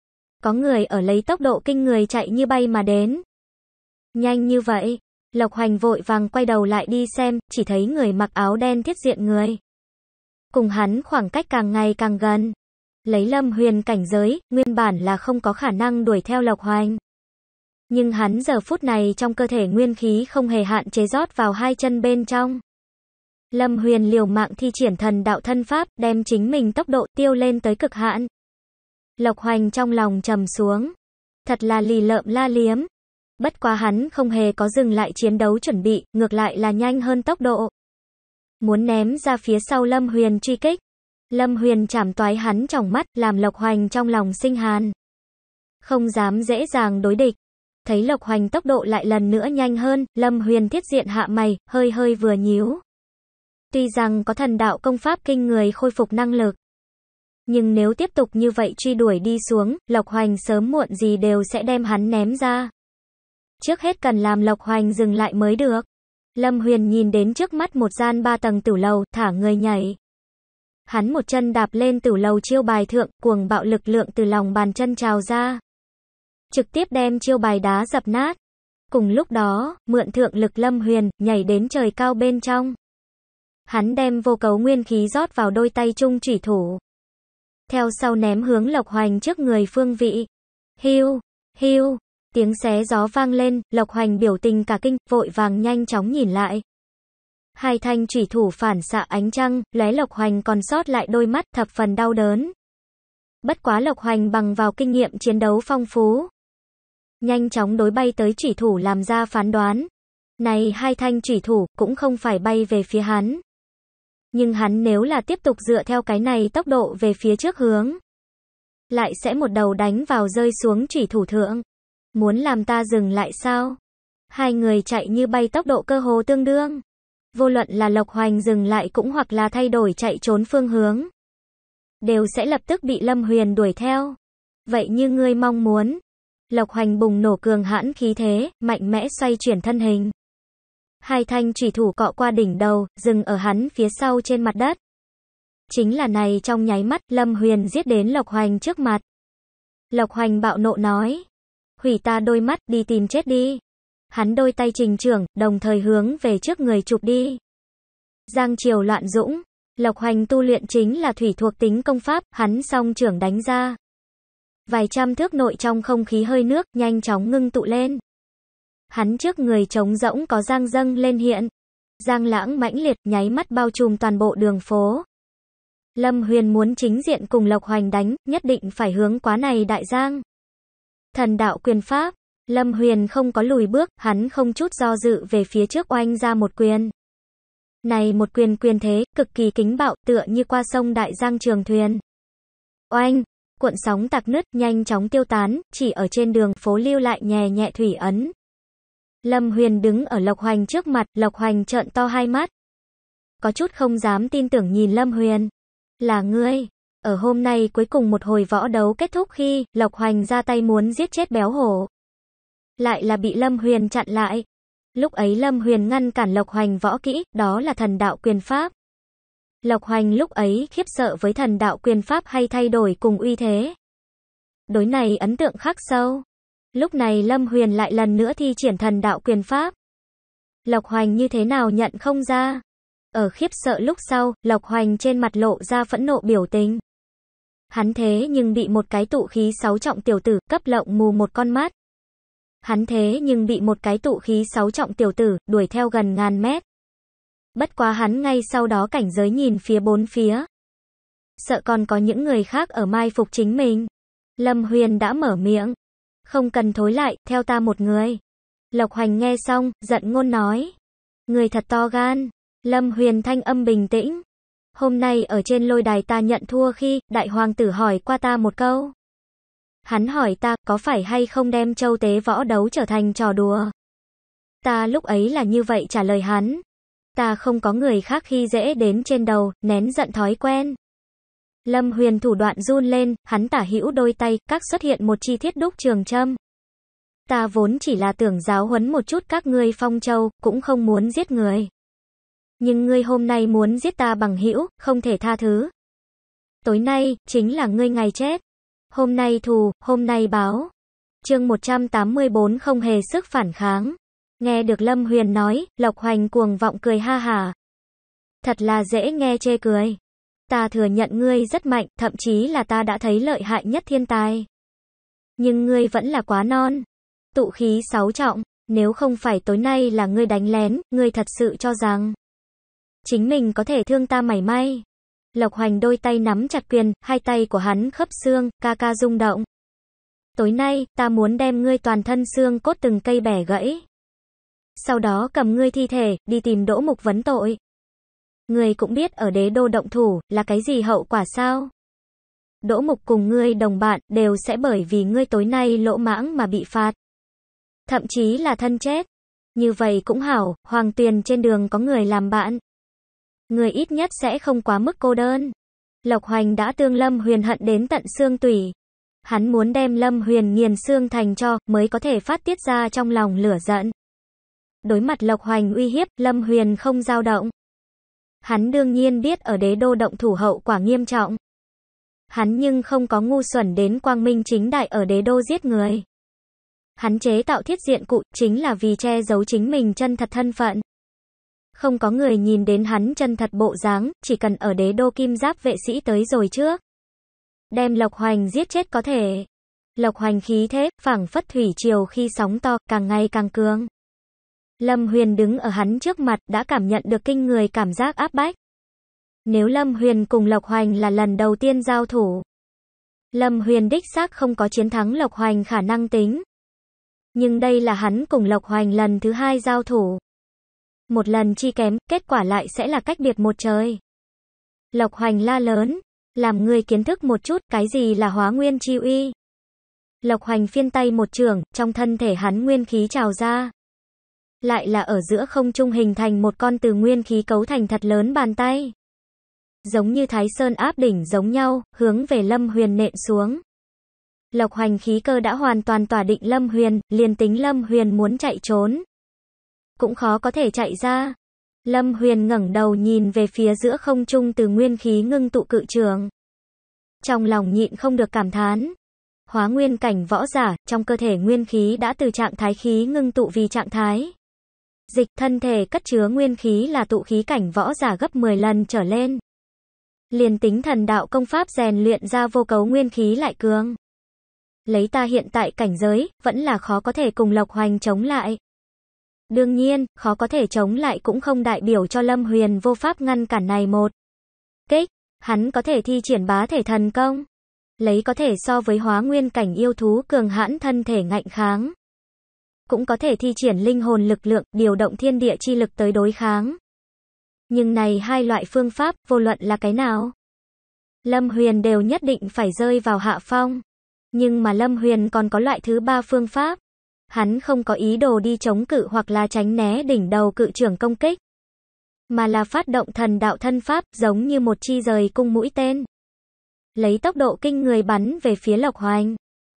Có người ở lấy tốc độ kinh người chạy như bay mà đến. Nhanh như vậy, Lộc Hoành vội vàng quay đầu lại đi xem, chỉ thấy người mặc áo đen thiết diện người. Cùng hắn khoảng cách càng ngày càng gần. Lấy lâm huyền cảnh giới, nguyên bản là không có khả năng đuổi theo Lộc Hoành. Nhưng hắn giờ phút này trong cơ thể nguyên khí không hề hạn chế rót vào hai chân bên trong. Lâm Huyền liều mạng thi triển thần đạo thân pháp, đem chính mình tốc độ tiêu lên tới cực hạn. Lộc Hoành trong lòng trầm xuống. Thật là lì lợm la liếm. Bất quá hắn không hề có dừng lại chiến đấu chuẩn bị, ngược lại là nhanh hơn tốc độ. Muốn ném ra phía sau Lâm Huyền truy kích. Lâm Huyền chảm toái hắn trong mắt, làm Lộc Hoành trong lòng sinh hàn. Không dám dễ dàng đối địch thấy Lộc Hoành tốc độ lại lần nữa nhanh hơn, Lâm Huyền thiết diện hạ mày, hơi hơi vừa nhíu. Tuy rằng có thần đạo công pháp kinh người khôi phục năng lực, nhưng nếu tiếp tục như vậy truy đuổi đi xuống, Lộc Hoành sớm muộn gì đều sẽ đem hắn ném ra. Trước hết cần làm Lộc Hoành dừng lại mới được. Lâm Huyền nhìn đến trước mắt một gian ba tầng tử lầu, thả người nhảy. Hắn một chân đạp lên tử lầu chiêu bài thượng, cuồng bạo lực lượng từ lòng bàn chân trào ra trực tiếp đem chiêu bài đá dập nát. Cùng lúc đó, mượn thượng lực lâm huyền, nhảy đến trời cao bên trong. Hắn đem vô cấu nguyên khí rót vào đôi tay trung chỉ thủ. Theo sau ném hướng Lộc Hoành trước người phương vị. Hiu, hiu, tiếng xé gió vang lên, Lộc Hoành biểu tình cả kinh, vội vàng nhanh chóng nhìn lại. Hai thanh chỉ thủ phản xạ ánh trăng, lé Lộc Hoành còn sót lại đôi mắt thập phần đau đớn. Bất quá Lộc Hoành bằng vào kinh nghiệm chiến đấu phong phú, nhanh chóng đối bay tới chỉ thủ làm ra phán đoán. Này hai thanh chỉ thủ cũng không phải bay về phía hắn. Nhưng hắn nếu là tiếp tục dựa theo cái này tốc độ về phía trước hướng, lại sẽ một đầu đánh vào rơi xuống chỉ thủ thượng. Muốn làm ta dừng lại sao? Hai người chạy như bay tốc độ cơ hồ tương đương. Vô luận là Lộc Hoành dừng lại cũng hoặc là thay đổi chạy trốn phương hướng, đều sẽ lập tức bị Lâm Huyền đuổi theo. Vậy như ngươi mong muốn, Lộc Hoành bùng nổ cường hãn khí thế, mạnh mẽ xoay chuyển thân hình. Hai thanh chủy thủ cọ qua đỉnh đầu, dừng ở hắn phía sau trên mặt đất. Chính là này trong nháy mắt, Lâm Huyền giết đến Lộc Hoành trước mặt. Lộc Hoành bạo nộ nói. Hủy ta đôi mắt, đi tìm chết đi. Hắn đôi tay trình trưởng, đồng thời hướng về trước người chụp đi. Giang Triều loạn dũng. Lộc Hoành tu luyện chính là thủy thuộc tính công pháp, hắn song trưởng đánh ra. Vài trăm thước nội trong không khí hơi nước nhanh chóng ngưng tụ lên. Hắn trước người trống rỗng có giang dâng lên hiện. Giang lãng mãnh liệt nháy mắt bao trùm toàn bộ đường phố. Lâm Huyền muốn chính diện cùng Lộc Hoành đánh, nhất định phải hướng quá này đại giang. Thần đạo quyền pháp, Lâm Huyền không có lùi bước, hắn không chút do dự về phía trước oanh ra một quyền. Này một quyền quyền thế, cực kỳ kính bạo tựa như qua sông đại giang trường thuyền. Oanh, cuộn sóng tạc nứt, nhanh chóng tiêu tán, chỉ ở trên đường phố lưu lại nhẹ nhẹ thủy ấn. Lâm Huyền đứng ở Lộc Hoành trước mặt, Lộc Hoành trợn to hai mắt. Có chút không dám tin tưởng nhìn Lâm Huyền. Là ngươi. Ở hôm nay cuối cùng một hồi võ đấu kết thúc khi Lộc Hoành ra tay muốn giết chết béo hổ. Lại là bị Lâm Huyền chặn lại. Lúc ấy Lâm Huyền ngăn cản Lộc Hoành võ kỹ, đó là thần đạo quyền pháp. Lộc Hoành lúc ấy khiếp sợ với thần đạo quyền pháp hay thay đổi cùng uy thế. Đối này ấn tượng khắc sâu. Lúc này Lâm Huyền lại lần nữa thi triển thần đạo quyền pháp. Lộc Hoành như thế nào nhận không ra? Ở khiếp sợ lúc sau, Lộc Hoành trên mặt lộ ra phẫn nộ biểu tình. Hắn thế nhưng bị một cái tụ khí sáu trọng tiểu tử cấp lộng mù một con mắt. Hắn thế nhưng bị một cái tụ khí sáu trọng tiểu tử đuổi theo gần ngàn mét. Bất quá hắn ngay sau đó cảnh giới nhìn phía bốn phía. Sợ còn có những người khác ở mai phục chính mình. Lâm Huyền đã mở miệng. Không cần thối lại, theo ta một người. Lộc Hoành nghe xong, giận ngôn nói. Người thật to gan. Lâm Huyền thanh âm bình tĩnh. Hôm nay ở trên lôi đài ta nhận thua khi đại hoàng tử hỏi qua ta một câu. Hắn hỏi ta có phải hay không đem châu tế võ đấu trở thành trò đùa. Ta lúc ấy là như vậy trả lời hắn ta không có người khác khi dễ đến trên đầu, nén giận thói quen. Lâm Huyền thủ đoạn run lên, hắn tả hữu đôi tay, các xuất hiện một chi thiết đúc trường châm. Ta vốn chỉ là tưởng giáo huấn một chút các ngươi phong châu, cũng không muốn giết người. Nhưng ngươi hôm nay muốn giết ta bằng hữu, không thể tha thứ. Tối nay, chính là ngươi ngày chết. Hôm nay thù, hôm nay báo. Chương 184 không hề sức phản kháng. Nghe được Lâm Huyền nói, Lộc Hoành cuồng vọng cười ha hả. Thật là dễ nghe chê cười. Ta thừa nhận ngươi rất mạnh, thậm chí là ta đã thấy lợi hại nhất thiên tài. Nhưng ngươi vẫn là quá non. Tụ khí sáu trọng, nếu không phải tối nay là ngươi đánh lén, ngươi thật sự cho rằng chính mình có thể thương ta mảy may. Lộc Hoành đôi tay nắm chặt quyền, hai tay của hắn khớp xương, ca ca rung động. Tối nay, ta muốn đem ngươi toàn thân xương cốt từng cây bẻ gãy sau đó cầm ngươi thi thể, đi tìm Đỗ Mục vấn tội. Ngươi cũng biết ở đế đô động thủ, là cái gì hậu quả sao? Đỗ Mục cùng ngươi đồng bạn, đều sẽ bởi vì ngươi tối nay lỗ mãng mà bị phạt. Thậm chí là thân chết. Như vậy cũng hảo, hoàng tuyền trên đường có người làm bạn. Người ít nhất sẽ không quá mức cô đơn. Lộc Hoành đã tương Lâm Huyền hận đến tận xương tủy. Hắn muốn đem Lâm Huyền nghiền xương thành cho, mới có thể phát tiết ra trong lòng lửa giận. Đối mặt Lộc Hoành uy hiếp, Lâm Huyền không dao động. Hắn đương nhiên biết ở đế đô động thủ hậu quả nghiêm trọng. Hắn nhưng không có ngu xuẩn đến quang minh chính đại ở đế đô giết người. Hắn chế tạo thiết diện cụ chính là vì che giấu chính mình chân thật thân phận. Không có người nhìn đến hắn chân thật bộ dáng, chỉ cần ở đế đô kim giáp vệ sĩ tới rồi trước. Đem Lộc Hoành giết chết có thể. Lộc Hoành khí thế, phảng phất thủy triều khi sóng to, càng ngày càng cường. Lâm Huyền đứng ở hắn trước mặt đã cảm nhận được kinh người cảm giác áp bách. Nếu Lâm Huyền cùng Lộc Hoành là lần đầu tiên giao thủ, Lâm Huyền đích xác không có chiến thắng Lộc Hoành khả năng tính. Nhưng đây là hắn cùng Lộc Hoành lần thứ hai giao thủ. Một lần chi kém, kết quả lại sẽ là cách biệt một trời. Lộc Hoành la lớn, làm người kiến thức một chút cái gì là hóa nguyên chi uy. Lộc Hoành phiên tay một trường, trong thân thể hắn nguyên khí trào ra lại là ở giữa không trung hình thành một con từ nguyên khí cấu thành thật lớn bàn tay. Giống như Thái Sơn áp đỉnh giống nhau, hướng về Lâm Huyền nện xuống. Lộc hoành khí cơ đã hoàn toàn tỏa định Lâm Huyền, liền tính Lâm Huyền muốn chạy trốn. Cũng khó có thể chạy ra. Lâm Huyền ngẩng đầu nhìn về phía giữa không trung từ nguyên khí ngưng tụ cự trường. Trong lòng nhịn không được cảm thán. Hóa nguyên cảnh võ giả, trong cơ thể nguyên khí đã từ trạng thái khí ngưng tụ vì trạng thái Dịch thân thể cất chứa nguyên khí là tụ khí cảnh võ giả gấp 10 lần trở lên. Liền tính thần đạo công pháp rèn luyện ra vô cấu nguyên khí lại cường. Lấy ta hiện tại cảnh giới, vẫn là khó có thể cùng Lộc Hoành chống lại. Đương nhiên, khó có thể chống lại cũng không đại biểu cho Lâm Huyền vô pháp ngăn cản này một. Kích, hắn có thể thi triển bá thể thần công. Lấy có thể so với hóa nguyên cảnh yêu thú cường hãn thân thể ngạnh kháng cũng có thể thi triển linh hồn lực lượng, điều động thiên địa chi lực tới đối kháng. Nhưng này hai loại phương pháp, vô luận là cái nào? Lâm Huyền đều nhất định phải rơi vào hạ phong. Nhưng mà Lâm Huyền còn có loại thứ ba phương pháp. Hắn không có ý đồ đi chống cự hoặc là tránh né đỉnh đầu cự trưởng công kích. Mà là phát động thần đạo thân pháp giống như một chi rời cung mũi tên. Lấy tốc độ kinh người bắn về phía Lộc Hoành.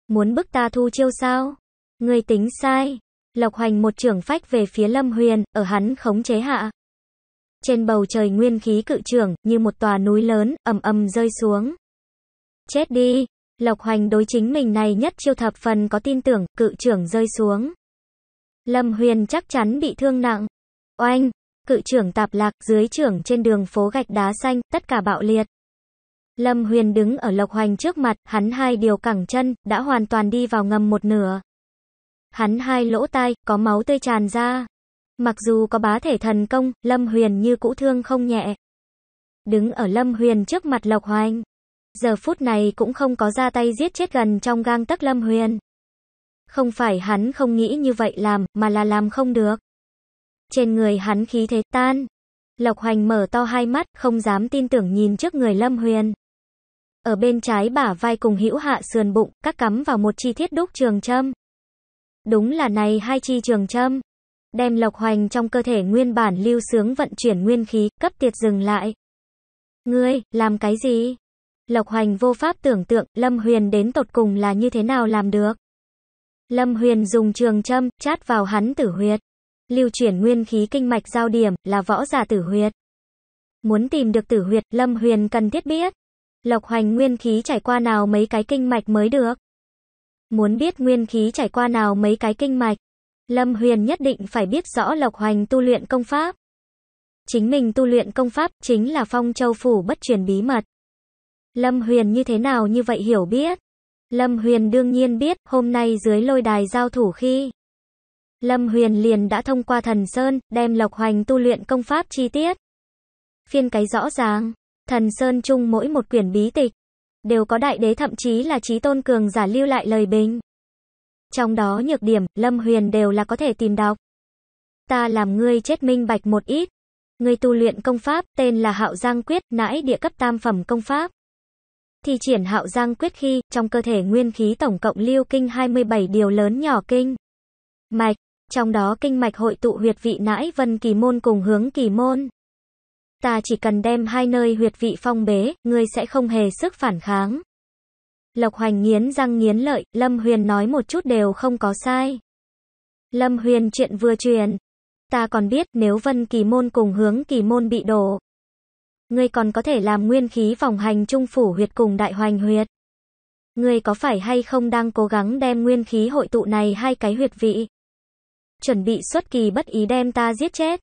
Muốn bức ta thu chiêu sao? Người tính sai. Lộc Hoành một trưởng phách về phía Lâm Huyền, ở hắn khống chế hạ. Trên bầu trời nguyên khí cự trưởng, như một tòa núi lớn, ầm ầm rơi xuống. Chết đi. Lộc Hoành đối chính mình này nhất chiêu thập phần có tin tưởng, cự trưởng rơi xuống. Lâm Huyền chắc chắn bị thương nặng. Oanh, cự trưởng tạp lạc, dưới trưởng trên đường phố gạch đá xanh, tất cả bạo liệt. Lâm Huyền đứng ở Lộc Hoành trước mặt, hắn hai điều cẳng chân, đã hoàn toàn đi vào ngầm một nửa. Hắn hai lỗ tai, có máu tươi tràn ra. Mặc dù có bá thể thần công, Lâm Huyền như cũ thương không nhẹ. Đứng ở Lâm Huyền trước mặt Lộc Hoành. Giờ phút này cũng không có ra tay giết chết gần trong gang tấc Lâm Huyền. Không phải hắn không nghĩ như vậy làm, mà là làm không được. Trên người hắn khí thế tan. Lộc Hoành mở to hai mắt, không dám tin tưởng nhìn trước người Lâm Huyền. Ở bên trái bả vai cùng hữu hạ sườn bụng, các cắm vào một chi thiết đúc trường châm. Đúng là này hai chi trường châm. Đem lộc hoành trong cơ thể nguyên bản lưu sướng vận chuyển nguyên khí, cấp tiệt dừng lại. Ngươi, làm cái gì? Lộc hoành vô pháp tưởng tượng, Lâm Huyền đến tột cùng là như thế nào làm được. Lâm Huyền dùng trường châm, chát vào hắn tử huyệt. Lưu chuyển nguyên khí kinh mạch giao điểm, là võ giả tử huyệt. Muốn tìm được tử huyệt, Lâm Huyền cần thiết biết. Lộc hoành nguyên khí trải qua nào mấy cái kinh mạch mới được. Muốn biết nguyên khí trải qua nào mấy cái kinh mạch, Lâm Huyền nhất định phải biết rõ Lộc Hoành tu luyện công pháp. Chính mình tu luyện công pháp chính là phong châu phủ bất truyền bí mật. Lâm Huyền như thế nào như vậy hiểu biết. Lâm Huyền đương nhiên biết, hôm nay dưới lôi đài giao thủ khi. Lâm Huyền liền đã thông qua thần Sơn, đem Lộc Hoành tu luyện công pháp chi tiết. Phiên cái rõ ràng, thần Sơn chung mỗi một quyển bí tịch, đều có đại đế thậm chí là trí tôn cường giả lưu lại lời bình. Trong đó nhược điểm, Lâm Huyền đều là có thể tìm đọc. Ta làm ngươi chết minh bạch một ít. Ngươi tu luyện công pháp, tên là Hạo Giang Quyết, nãi địa cấp tam phẩm công pháp. Thì triển Hạo Giang Quyết khi, trong cơ thể nguyên khí tổng cộng lưu kinh 27 điều lớn nhỏ kinh. Mạch, trong đó kinh mạch hội tụ huyệt vị nãi vân kỳ môn cùng hướng kỳ môn. Ta chỉ cần đem hai nơi huyệt vị phong bế, ngươi sẽ không hề sức phản kháng. Lộc Hoành nghiến răng nghiến lợi, Lâm Huyền nói một chút đều không có sai. Lâm Huyền chuyện vừa truyền. Ta còn biết nếu Vân Kỳ Môn cùng hướng Kỳ Môn bị đổ. Ngươi còn có thể làm nguyên khí phòng hành trung phủ huyệt cùng đại hoành huyệt. Ngươi có phải hay không đang cố gắng đem nguyên khí hội tụ này hai cái huyệt vị? Chuẩn bị xuất kỳ bất ý đem ta giết chết.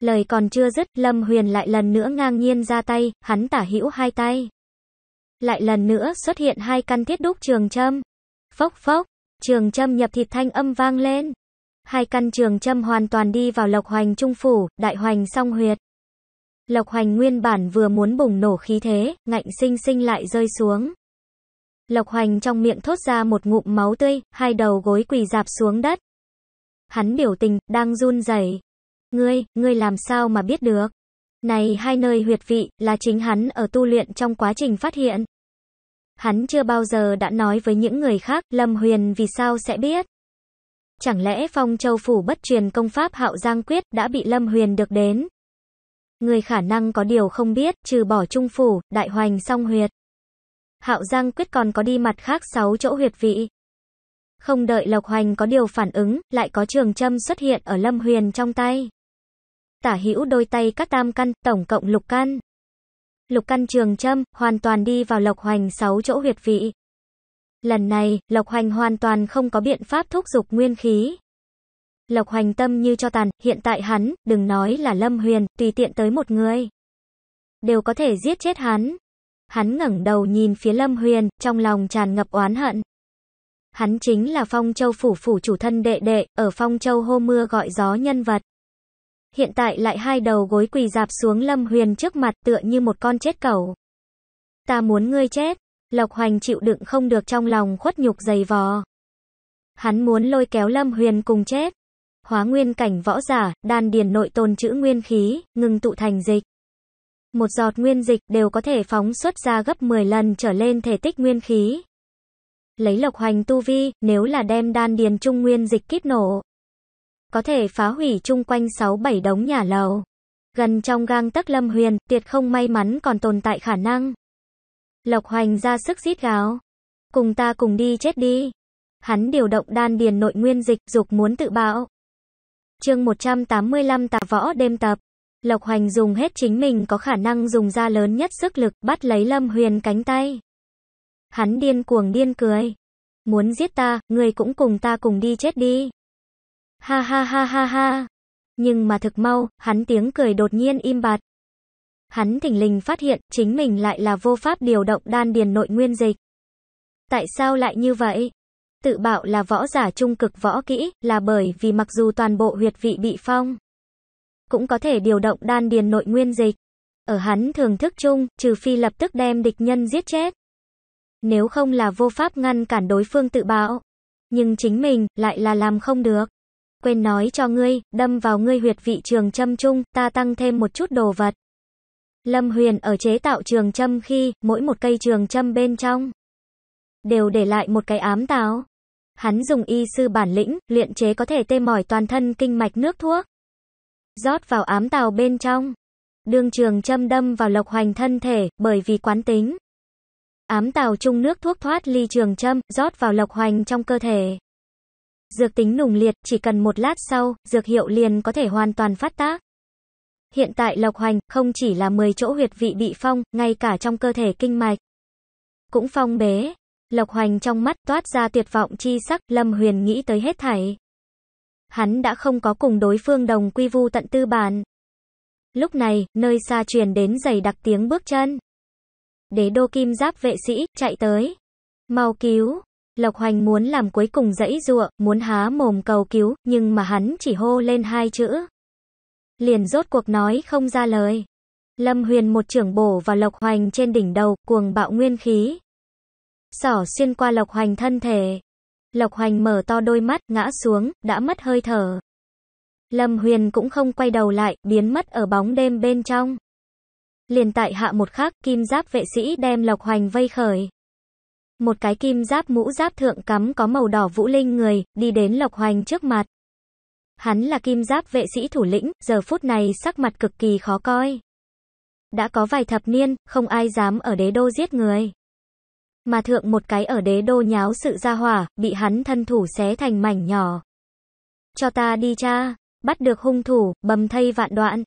Lời còn chưa dứt, Lâm Huyền lại lần nữa ngang nhiên ra tay, hắn tả hữu hai tay. Lại lần nữa xuất hiện hai căn thiết đúc trường châm. Phốc phốc, trường châm nhập thịt thanh âm vang lên. Hai căn trường châm hoàn toàn đi vào lộc hoành trung phủ, đại hoành song huyệt. Lộc hoành nguyên bản vừa muốn bùng nổ khí thế, ngạnh sinh sinh lại rơi xuống. Lộc hoành trong miệng thốt ra một ngụm máu tươi, hai đầu gối quỳ dạp xuống đất. Hắn biểu tình, đang run rẩy Ngươi, ngươi làm sao mà biết được? Này hai nơi huyệt vị là chính hắn ở tu luyện trong quá trình phát hiện. Hắn chưa bao giờ đã nói với những người khác Lâm Huyền vì sao sẽ biết. Chẳng lẽ Phong Châu Phủ bất truyền công pháp Hạo Giang Quyết đã bị Lâm Huyền được đến? Người khả năng có điều không biết, trừ bỏ Trung Phủ, Đại Hoành song huyệt. Hạo Giang Quyết còn có đi mặt khác sáu chỗ huyệt vị. Không đợi Lộc Hoành có điều phản ứng, lại có trường châm xuất hiện ở Lâm Huyền trong tay tả hữu đôi tay cắt tam căn, tổng cộng lục căn. Lục căn trường châm, hoàn toàn đi vào lộc hoành sáu chỗ huyệt vị. Lần này, lộc hoành hoàn toàn không có biện pháp thúc dục nguyên khí. Lộc hoành tâm như cho tàn, hiện tại hắn, đừng nói là lâm huyền, tùy tiện tới một người. Đều có thể giết chết hắn. Hắn ngẩng đầu nhìn phía lâm huyền, trong lòng tràn ngập oán hận. Hắn chính là Phong Châu phủ phủ chủ thân đệ đệ, ở Phong Châu hô mưa gọi gió nhân vật hiện tại lại hai đầu gối quỳ dạp xuống Lâm Huyền trước mặt tựa như một con chết cẩu. Ta muốn ngươi chết, Lộc Hoành chịu đựng không được trong lòng khuất nhục dày vò. Hắn muốn lôi kéo Lâm Huyền cùng chết. Hóa nguyên cảnh võ giả, đan điền nội tồn chữ nguyên khí, ngừng tụ thành dịch. Một giọt nguyên dịch đều có thể phóng xuất ra gấp 10 lần trở lên thể tích nguyên khí. Lấy Lộc Hoành tu vi, nếu là đem đan điền trung nguyên dịch kíp nổ, có thể phá hủy chung quanh 6-7 đống nhà lầu. Gần trong gang tắc lâm huyền, tiệt không may mắn còn tồn tại khả năng. Lộc hoành ra sức rít gáo Cùng ta cùng đi chết đi. Hắn điều động đan điền nội nguyên dịch, dục muốn tự bạo. chương 185 tà võ đêm tập. Lộc hoành dùng hết chính mình có khả năng dùng ra lớn nhất sức lực, bắt lấy lâm huyền cánh tay. Hắn điên cuồng điên cười. Muốn giết ta, người cũng cùng ta cùng đi chết đi. Ha ha ha ha ha. Nhưng mà thực mau, hắn tiếng cười đột nhiên im bặt. Hắn thỉnh lình phát hiện chính mình lại là vô pháp điều động đan điền nội nguyên dịch. Tại sao lại như vậy? Tự bảo là võ giả trung cực võ kỹ là bởi vì mặc dù toàn bộ huyệt vị bị phong, cũng có thể điều động đan điền nội nguyên dịch. Ở hắn thường thức chung, trừ phi lập tức đem địch nhân giết chết. Nếu không là vô pháp ngăn cản đối phương tự bạo. Nhưng chính mình lại là làm không được quên nói cho ngươi, đâm vào ngươi huyệt vị trường châm chung, ta tăng thêm một chút đồ vật. Lâm Huyền ở chế tạo trường châm khi, mỗi một cây trường châm bên trong, đều để lại một cái ám táo. Hắn dùng y sư bản lĩnh, luyện chế có thể tê mỏi toàn thân kinh mạch nước thuốc. Rót vào ám tàu bên trong. Đường trường châm đâm vào lộc hoành thân thể, bởi vì quán tính. Ám tàu chung nước thuốc thoát ly trường châm, rót vào lộc hoành trong cơ thể. Dược tính nùng liệt, chỉ cần một lát sau, dược hiệu liền có thể hoàn toàn phát tác. Hiện tại Lộc Hoành không chỉ là 10 chỗ huyệt vị bị phong, ngay cả trong cơ thể kinh mạch cũng phong bế. Lộc Hoành trong mắt toát ra tuyệt vọng chi sắc, Lâm Huyền nghĩ tới hết thảy. Hắn đã không có cùng đối phương đồng quy vu tận tư bàn. Lúc này, nơi xa truyền đến giày đặc tiếng bước chân. Đế đô kim giáp vệ sĩ, chạy tới. Mau cứu, Lộc Hoành muốn làm cuối cùng dãy dụa, muốn há mồm cầu cứu, nhưng mà hắn chỉ hô lên hai chữ. Liền rốt cuộc nói không ra lời. Lâm Huyền một trưởng bổ vào Lộc Hoành trên đỉnh đầu, cuồng bạo nguyên khí. Sỏ xuyên qua Lộc Hoành thân thể. Lộc Hoành mở to đôi mắt, ngã xuống, đã mất hơi thở. Lâm Huyền cũng không quay đầu lại, biến mất ở bóng đêm bên trong. Liền tại hạ một khắc, kim giáp vệ sĩ đem Lộc Hoành vây khởi một cái kim giáp mũ giáp thượng cắm có màu đỏ vũ linh người, đi đến Lộc Hoành trước mặt. Hắn là kim giáp vệ sĩ thủ lĩnh, giờ phút này sắc mặt cực kỳ khó coi. Đã có vài thập niên, không ai dám ở đế đô giết người. Mà thượng một cái ở đế đô nháo sự ra hỏa, bị hắn thân thủ xé thành mảnh nhỏ. Cho ta đi cha, bắt được hung thủ, bầm thay vạn đoạn.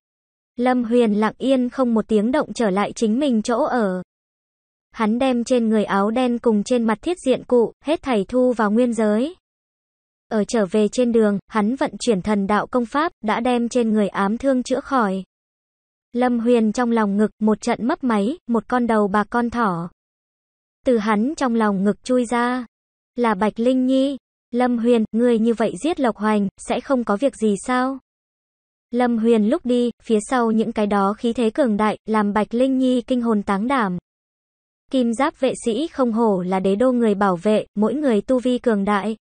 Lâm Huyền lặng yên không một tiếng động trở lại chính mình chỗ ở hắn đem trên người áo đen cùng trên mặt thiết diện cụ, hết thảy thu vào nguyên giới. Ở trở về trên đường, hắn vận chuyển thần đạo công pháp, đã đem trên người ám thương chữa khỏi. Lâm Huyền trong lòng ngực, một trận mấp máy, một con đầu bà con thỏ. Từ hắn trong lòng ngực chui ra, là Bạch Linh Nhi. Lâm Huyền, người như vậy giết Lộc Hoành, sẽ không có việc gì sao? Lâm Huyền lúc đi, phía sau những cái đó khí thế cường đại, làm Bạch Linh Nhi kinh hồn táng đảm. Kim giáp vệ sĩ không hổ là đế đô người bảo vệ, mỗi người tu vi cường đại.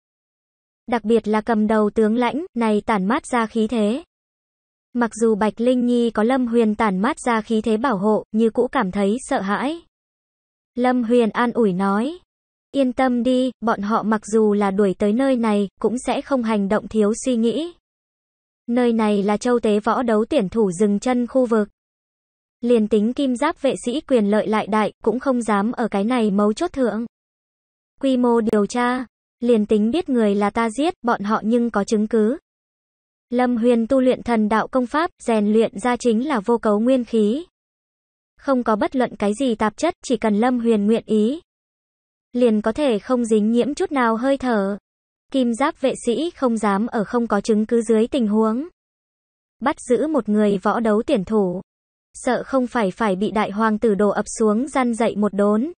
Đặc biệt là cầm đầu tướng lãnh, này tản mát ra khí thế. Mặc dù Bạch Linh Nhi có Lâm Huyền tản mát ra khí thế bảo hộ, như cũ cảm thấy sợ hãi. Lâm Huyền an ủi nói. Yên tâm đi, bọn họ mặc dù là đuổi tới nơi này, cũng sẽ không hành động thiếu suy nghĩ. Nơi này là châu tế võ đấu tuyển thủ dừng chân khu vực liền tính kim giáp vệ sĩ quyền lợi lại đại, cũng không dám ở cái này mấu chốt thượng. Quy mô điều tra, liền tính biết người là ta giết, bọn họ nhưng có chứng cứ. Lâm Huyền tu luyện thần đạo công pháp, rèn luyện ra chính là vô cấu nguyên khí. Không có bất luận cái gì tạp chất, chỉ cần Lâm Huyền nguyện ý. Liền có thể không dính nhiễm chút nào hơi thở. Kim giáp vệ sĩ không dám ở không có chứng cứ dưới tình huống. Bắt giữ một người võ đấu tiền thủ sợ không phải phải bị đại hoàng tử đổ ập xuống răn dậy một đốn.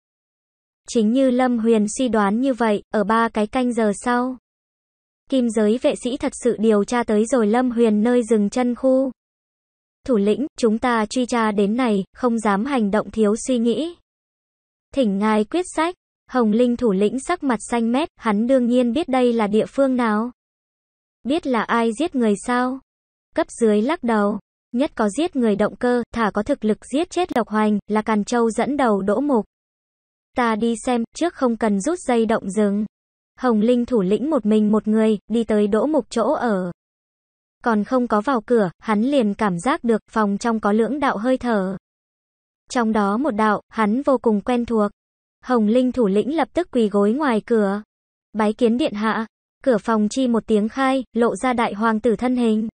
Chính như Lâm Huyền suy đoán như vậy, ở ba cái canh giờ sau. Kim giới vệ sĩ thật sự điều tra tới rồi Lâm Huyền nơi dừng chân khu. Thủ lĩnh, chúng ta truy tra đến này, không dám hành động thiếu suy nghĩ. Thỉnh ngài quyết sách, Hồng Linh thủ lĩnh sắc mặt xanh mét, hắn đương nhiên biết đây là địa phương nào. Biết là ai giết người sao? Cấp dưới lắc đầu, Nhất có giết người động cơ, thả có thực lực giết chết Lộc Hoành, là Càn Châu dẫn đầu đỗ mục. Ta đi xem, trước không cần rút dây động rừng. Hồng Linh thủ lĩnh một mình một người, đi tới đỗ mục chỗ ở. Còn không có vào cửa, hắn liền cảm giác được phòng trong có lưỡng đạo hơi thở. Trong đó một đạo, hắn vô cùng quen thuộc. Hồng Linh thủ lĩnh lập tức quỳ gối ngoài cửa. Bái kiến điện hạ, cửa phòng chi một tiếng khai, lộ ra đại hoàng tử thân hình.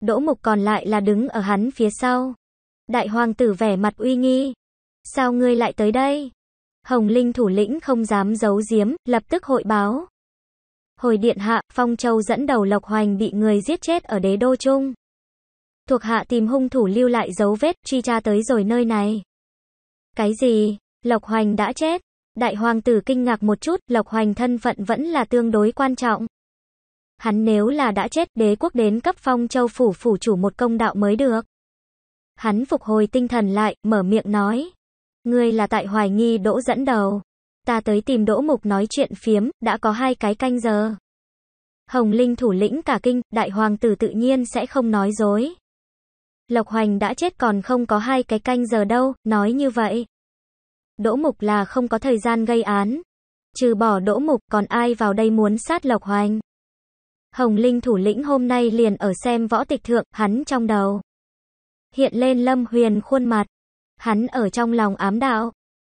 Đỗ Mục còn lại là đứng ở hắn phía sau. Đại hoàng tử vẻ mặt uy nghi. Sao ngươi lại tới đây? Hồng Linh thủ lĩnh không dám giấu giếm, lập tức hội báo. Hồi điện hạ, Phong Châu dẫn đầu Lộc Hoành bị người giết chết ở đế đô Trung. Thuộc hạ tìm hung thủ lưu lại dấu vết, truy tra tới rồi nơi này. Cái gì? Lộc Hoành đã chết. Đại hoàng tử kinh ngạc một chút, Lộc Hoành thân phận vẫn là tương đối quan trọng. Hắn nếu là đã chết, đế quốc đến cấp phong châu phủ phủ chủ một công đạo mới được. Hắn phục hồi tinh thần lại, mở miệng nói. Ngươi là tại hoài nghi đỗ dẫn đầu. Ta tới tìm đỗ mục nói chuyện phiếm, đã có hai cái canh giờ. Hồng Linh thủ lĩnh cả kinh, đại hoàng tử tự nhiên sẽ không nói dối. Lộc Hoành đã chết còn không có hai cái canh giờ đâu, nói như vậy. Đỗ Mục là không có thời gian gây án. Trừ bỏ Đỗ Mục còn ai vào đây muốn sát Lộc Hoành. Hồng Linh thủ lĩnh hôm nay liền ở xem võ tịch thượng, hắn trong đầu. Hiện lên Lâm Huyền khuôn mặt. Hắn ở trong lòng ám đạo.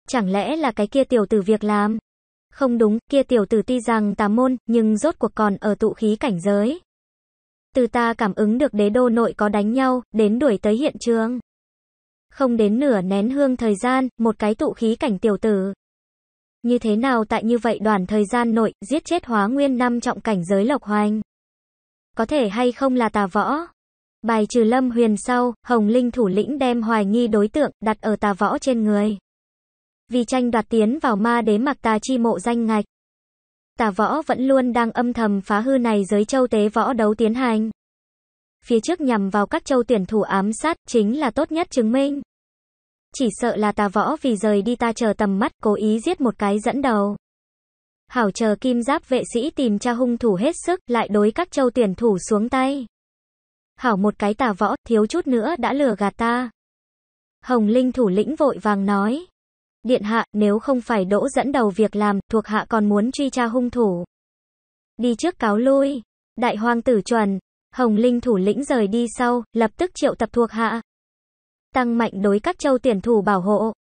Chẳng lẽ là cái kia tiểu tử việc làm? Không đúng, kia tiểu tử tuy rằng tà môn, nhưng rốt cuộc còn ở tụ khí cảnh giới. Từ ta cảm ứng được đế đô nội có đánh nhau, đến đuổi tới hiện trường. Không đến nửa nén hương thời gian, một cái tụ khí cảnh tiểu tử. Như thế nào tại như vậy đoàn thời gian nội, giết chết hóa nguyên năm trọng cảnh giới lộc hoành có thể hay không là tà võ. Bài trừ Lâm Huyền sau, Hồng Linh thủ lĩnh đem hoài nghi đối tượng đặt ở tà võ trên người. Vì tranh đoạt tiến vào ma đế mặc tà chi mộ danh ngạch. Tà võ vẫn luôn đang âm thầm phá hư này giới châu tế võ đấu tiến hành. Phía trước nhằm vào các châu tuyển thủ ám sát chính là tốt nhất chứng minh. Chỉ sợ là tà võ vì rời đi ta chờ tầm mắt cố ý giết một cái dẫn đầu. Hảo chờ kim giáp vệ sĩ tìm tra hung thủ hết sức, lại đối các châu tuyển thủ xuống tay. Hảo một cái tà võ, thiếu chút nữa đã lừa gạt ta. Hồng Linh thủ lĩnh vội vàng nói. Điện hạ, nếu không phải đỗ dẫn đầu việc làm, thuộc hạ còn muốn truy tra hung thủ. Đi trước cáo lui. Đại hoàng tử chuẩn. Hồng Linh thủ lĩnh rời đi sau, lập tức triệu tập thuộc hạ. Tăng mạnh đối các châu tuyển thủ bảo hộ.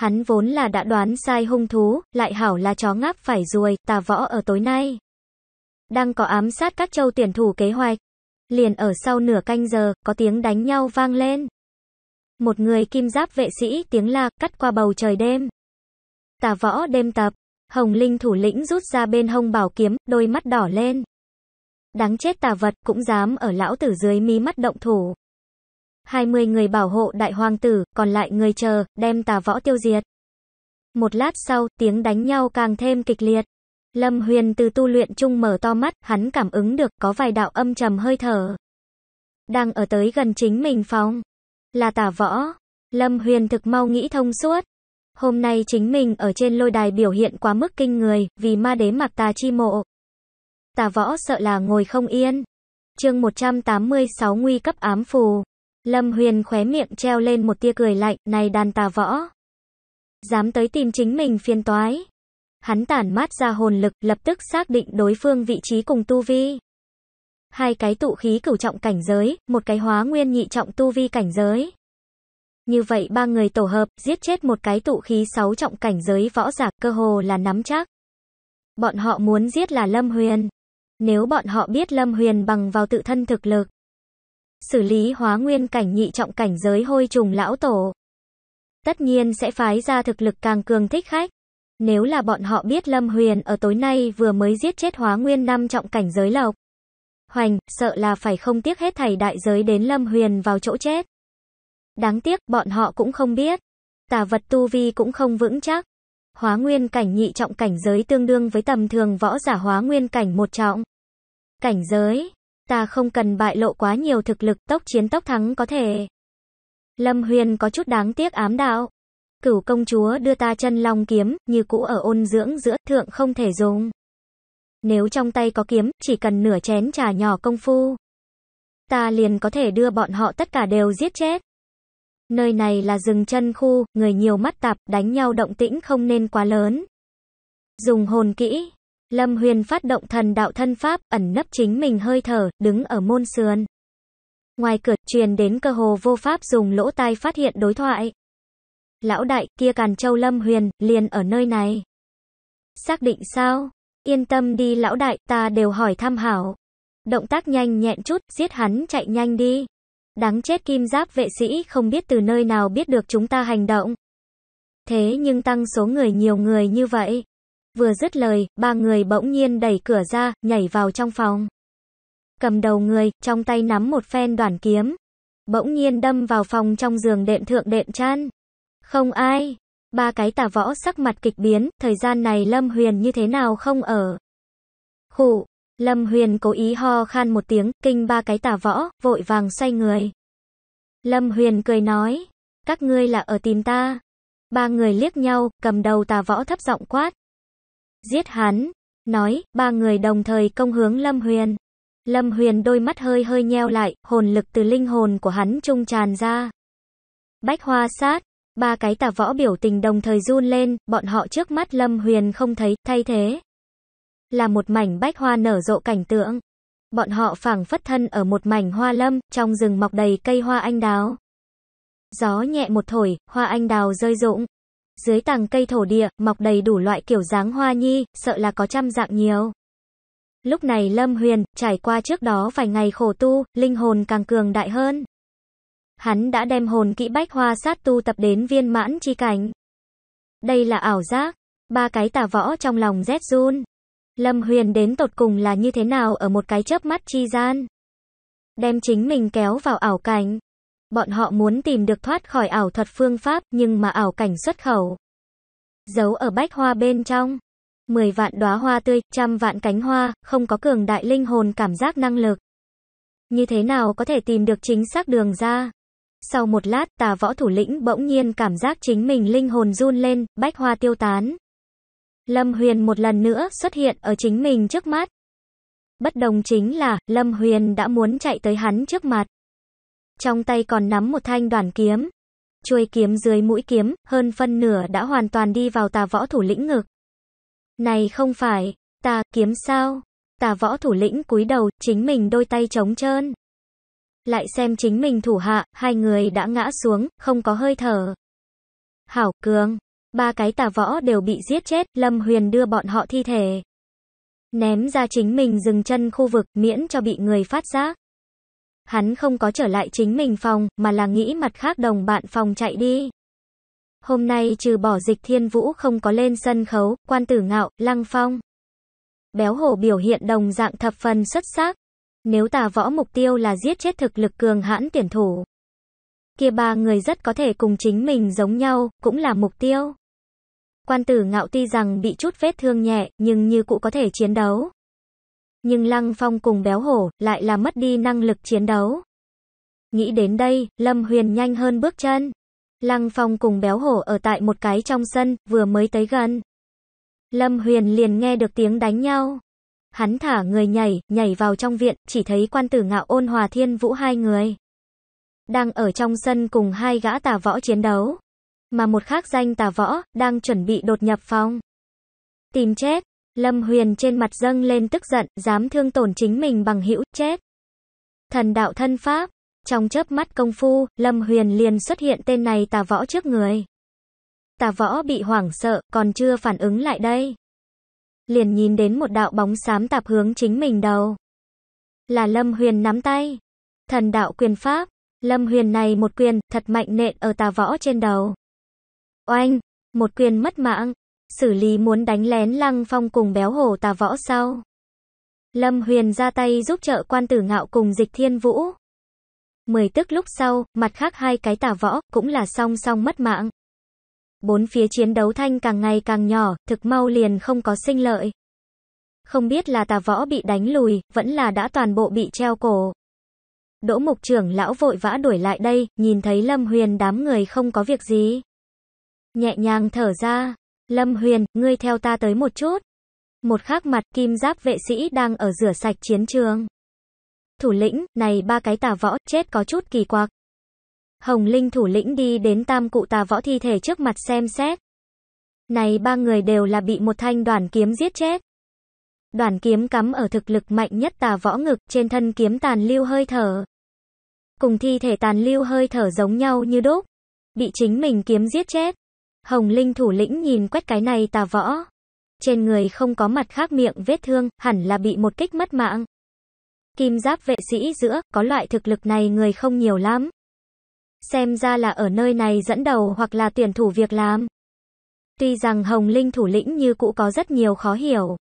Hắn vốn là đã đoán sai hung thú, lại hảo là chó ngáp phải ruồi, tà võ ở tối nay. Đang có ám sát các châu tiền thủ kế hoạch. Liền ở sau nửa canh giờ, có tiếng đánh nhau vang lên. Một người kim giáp vệ sĩ tiếng la, cắt qua bầu trời đêm. Tà võ đêm tập, Hồng Linh thủ lĩnh rút ra bên hông bảo kiếm, đôi mắt đỏ lên. Đáng chết tà vật cũng dám ở lão tử dưới mí mắt động thủ. 20 người bảo hộ đại hoàng tử, còn lại người chờ, đem tà võ tiêu diệt. Một lát sau, tiếng đánh nhau càng thêm kịch liệt. Lâm Huyền từ tu luyện chung mở to mắt, hắn cảm ứng được có vài đạo âm trầm hơi thở. Đang ở tới gần chính mình phòng Là tà võ. Lâm Huyền thực mau nghĩ thông suốt. Hôm nay chính mình ở trên lôi đài biểu hiện quá mức kinh người, vì ma đế mặc tà chi mộ. Tà võ sợ là ngồi không yên. chương 186 nguy cấp ám phù. Lâm Huyền khóe miệng treo lên một tia cười lạnh, này đàn tà võ. Dám tới tìm chính mình phiên toái. Hắn tản mát ra hồn lực, lập tức xác định đối phương vị trí cùng tu vi. Hai cái tụ khí cửu trọng cảnh giới, một cái hóa nguyên nhị trọng tu vi cảnh giới. Như vậy ba người tổ hợp, giết chết một cái tụ khí sáu trọng cảnh giới võ giả, cơ hồ là nắm chắc. Bọn họ muốn giết là Lâm Huyền. Nếu bọn họ biết Lâm Huyền bằng vào tự thân thực lực, xử lý hóa nguyên cảnh nhị trọng cảnh giới hôi trùng lão tổ. Tất nhiên sẽ phái ra thực lực càng cường thích khách. Nếu là bọn họ biết Lâm Huyền ở tối nay vừa mới giết chết hóa nguyên năm trọng cảnh giới lộc. Hoành, sợ là phải không tiếc hết thầy đại giới đến Lâm Huyền vào chỗ chết. Đáng tiếc, bọn họ cũng không biết. Tà vật tu vi cũng không vững chắc. Hóa nguyên cảnh nhị trọng cảnh giới tương đương với tầm thường võ giả hóa nguyên cảnh một trọng. Cảnh giới ta không cần bại lộ quá nhiều thực lực tốc chiến tốc thắng có thể. Lâm Huyền có chút đáng tiếc ám đạo. Cửu công chúa đưa ta chân long kiếm, như cũ ở ôn dưỡng giữa, thượng không thể dùng. Nếu trong tay có kiếm, chỉ cần nửa chén trà nhỏ công phu. Ta liền có thể đưa bọn họ tất cả đều giết chết. Nơi này là rừng chân khu, người nhiều mắt tạp, đánh nhau động tĩnh không nên quá lớn. Dùng hồn kỹ, Lâm Huyền phát động thần đạo thân pháp, ẩn nấp chính mình hơi thở, đứng ở môn sườn. Ngoài cửa, truyền đến cơ hồ vô pháp dùng lỗ tai phát hiện đối thoại. Lão đại, kia Càn Châu Lâm Huyền, liền ở nơi này. Xác định sao? Yên tâm đi lão đại, ta đều hỏi thăm hảo. Động tác nhanh nhẹn chút, giết hắn chạy nhanh đi. Đáng chết kim giáp vệ sĩ không biết từ nơi nào biết được chúng ta hành động. Thế nhưng tăng số người nhiều người như vậy. Vừa dứt lời, ba người bỗng nhiên đẩy cửa ra, nhảy vào trong phòng. Cầm đầu người, trong tay nắm một phen đoàn kiếm. Bỗng nhiên đâm vào phòng trong giường đệm thượng đệm chăn. Không ai. Ba cái tà võ sắc mặt kịch biến, thời gian này Lâm Huyền như thế nào không ở. Khủ. Lâm Huyền cố ý ho khan một tiếng, kinh ba cái tà võ, vội vàng xoay người. Lâm Huyền cười nói. Các ngươi là ở tìm ta. Ba người liếc nhau, cầm đầu tà võ thấp giọng quát. Giết hắn, nói, ba người đồng thời công hướng Lâm Huyền. Lâm Huyền đôi mắt hơi hơi nheo lại, hồn lực từ linh hồn của hắn trung tràn ra. Bách hoa sát, ba cái tà võ biểu tình đồng thời run lên, bọn họ trước mắt Lâm Huyền không thấy, thay thế. Là một mảnh bách hoa nở rộ cảnh tượng. Bọn họ phảng phất thân ở một mảnh hoa lâm, trong rừng mọc đầy cây hoa anh đào. Gió nhẹ một thổi, hoa anh đào rơi rụng, dưới tàng cây thổ địa, mọc đầy đủ loại kiểu dáng hoa nhi, sợ là có trăm dạng nhiều. Lúc này Lâm Huyền, trải qua trước đó vài ngày khổ tu, linh hồn càng cường đại hơn. Hắn đã đem hồn kỹ bách hoa sát tu tập đến viên mãn chi cảnh. Đây là ảo giác, ba cái tà võ trong lòng rét run. Lâm Huyền đến tột cùng là như thế nào ở một cái chớp mắt chi gian. Đem chính mình kéo vào ảo cảnh. Bọn họ muốn tìm được thoát khỏi ảo thuật phương pháp nhưng mà ảo cảnh xuất khẩu. Giấu ở bách hoa bên trong. 10 vạn đóa hoa tươi, trăm vạn cánh hoa, không có cường đại linh hồn cảm giác năng lực. Như thế nào có thể tìm được chính xác đường ra? Sau một lát tà võ thủ lĩnh bỗng nhiên cảm giác chính mình linh hồn run lên, bách hoa tiêu tán. Lâm Huyền một lần nữa xuất hiện ở chính mình trước mắt. Bất đồng chính là, Lâm Huyền đã muốn chạy tới hắn trước mặt trong tay còn nắm một thanh đoàn kiếm. Chuôi kiếm dưới mũi kiếm, hơn phân nửa đã hoàn toàn đi vào tà võ thủ lĩnh ngực. Này không phải, tà kiếm sao? Tà võ thủ lĩnh cúi đầu, chính mình đôi tay trống trơn. Lại xem chính mình thủ hạ, hai người đã ngã xuống, không có hơi thở. Hảo cường, ba cái tà võ đều bị giết chết, Lâm Huyền đưa bọn họ thi thể. Ném ra chính mình dừng chân khu vực miễn cho bị người phát giác. Hắn không có trở lại chính mình phòng, mà là nghĩ mặt khác đồng bạn phòng chạy đi. Hôm nay trừ bỏ dịch thiên vũ không có lên sân khấu, quan tử ngạo, lăng phong. Béo hổ biểu hiện đồng dạng thập phần xuất sắc. Nếu tà võ mục tiêu là giết chết thực lực cường hãn tuyển thủ. Kia ba người rất có thể cùng chính mình giống nhau, cũng là mục tiêu. Quan tử ngạo tuy rằng bị chút vết thương nhẹ, nhưng như cũ có thể chiến đấu. Nhưng Lăng Phong cùng béo hổ lại là mất đi năng lực chiến đấu. Nghĩ đến đây, Lâm Huyền nhanh hơn bước chân. Lăng Phong cùng béo hổ ở tại một cái trong sân, vừa mới tới gần. Lâm Huyền liền nghe được tiếng đánh nhau. Hắn thả người nhảy, nhảy vào trong viện, chỉ thấy quan tử ngạo ôn hòa thiên vũ hai người. Đang ở trong sân cùng hai gã tà võ chiến đấu. Mà một khác danh tà võ, đang chuẩn bị đột nhập phòng. Tìm chết, Lâm Huyền trên mặt dâng lên tức giận, dám thương tổn chính mình bằng hữu chết. Thần đạo thân pháp, trong chớp mắt công phu, Lâm Huyền liền xuất hiện tên này tà võ trước người. Tà võ bị hoảng sợ, còn chưa phản ứng lại đây. Liền nhìn đến một đạo bóng xám tạp hướng chính mình đầu. Là Lâm Huyền nắm tay. Thần đạo quyền pháp, Lâm Huyền này một quyền, thật mạnh nện ở tà võ trên đầu. Oanh, một quyền mất mạng, xử lý muốn đánh lén lăng phong cùng béo hổ tà võ sau. Lâm Huyền ra tay giúp trợ quan tử ngạo cùng dịch thiên vũ. Mười tức lúc sau, mặt khác hai cái tà võ, cũng là song song mất mạng. Bốn phía chiến đấu thanh càng ngày càng nhỏ, thực mau liền không có sinh lợi. Không biết là tà võ bị đánh lùi, vẫn là đã toàn bộ bị treo cổ. Đỗ mục trưởng lão vội vã đuổi lại đây, nhìn thấy Lâm Huyền đám người không có việc gì. Nhẹ nhàng thở ra, Lâm Huyền, ngươi theo ta tới một chút. Một khắc mặt kim giáp vệ sĩ đang ở rửa sạch chiến trường. Thủ lĩnh, này ba cái tà võ, chết có chút kỳ quặc. Hồng Linh thủ lĩnh đi đến tam cụ tà võ thi thể trước mặt xem xét. Này ba người đều là bị một thanh đoàn kiếm giết chết. Đoàn kiếm cắm ở thực lực mạnh nhất tà võ ngực trên thân kiếm tàn lưu hơi thở. Cùng thi thể tàn lưu hơi thở giống nhau như đúc. Bị chính mình kiếm giết chết. Hồng Linh thủ lĩnh nhìn quét cái này tà võ. Trên người không có mặt khác miệng vết thương, hẳn là bị một kích mất mạng. Kim giáp vệ sĩ giữa, có loại thực lực này người không nhiều lắm. Xem ra là ở nơi này dẫn đầu hoặc là tuyển thủ việc làm. Tuy rằng Hồng Linh thủ lĩnh như cũ có rất nhiều khó hiểu.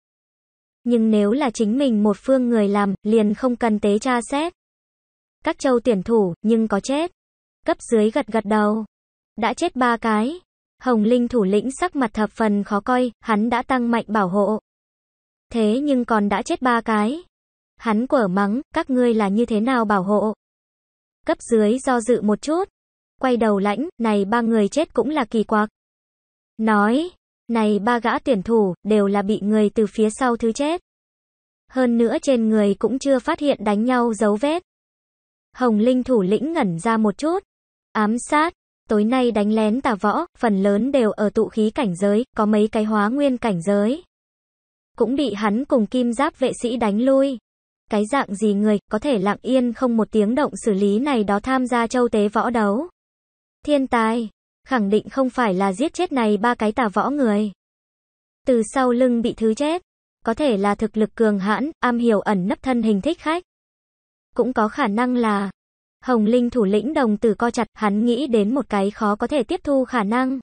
Nhưng nếu là chính mình một phương người làm, liền không cần tế tra xét. Các châu tuyển thủ, nhưng có chết. Cấp dưới gật gật đầu. Đã chết ba cái. Hồng Linh thủ lĩnh sắc mặt thập phần khó coi, hắn đã tăng mạnh bảo hộ. Thế nhưng còn đã chết ba cái. Hắn quở mắng, các ngươi là như thế nào bảo hộ? Cấp dưới do dự một chút. Quay đầu lãnh, này ba người chết cũng là kỳ quặc. Nói, này ba gã tuyển thủ, đều là bị người từ phía sau thứ chết. Hơn nữa trên người cũng chưa phát hiện đánh nhau dấu vết. Hồng Linh thủ lĩnh ngẩn ra một chút. Ám sát, Tối nay đánh lén tà võ, phần lớn đều ở tụ khí cảnh giới, có mấy cái hóa nguyên cảnh giới. Cũng bị hắn cùng kim giáp vệ sĩ đánh lui. Cái dạng gì người, có thể lặng yên không một tiếng động xử lý này đó tham gia châu tế võ đấu. Thiên tài, khẳng định không phải là giết chết này ba cái tà võ người. Từ sau lưng bị thứ chết, có thể là thực lực cường hãn, am hiểu ẩn nấp thân hình thích khách. Cũng có khả năng là Hồng Linh thủ lĩnh đồng tử co chặt, hắn nghĩ đến một cái khó có thể tiếp thu khả năng.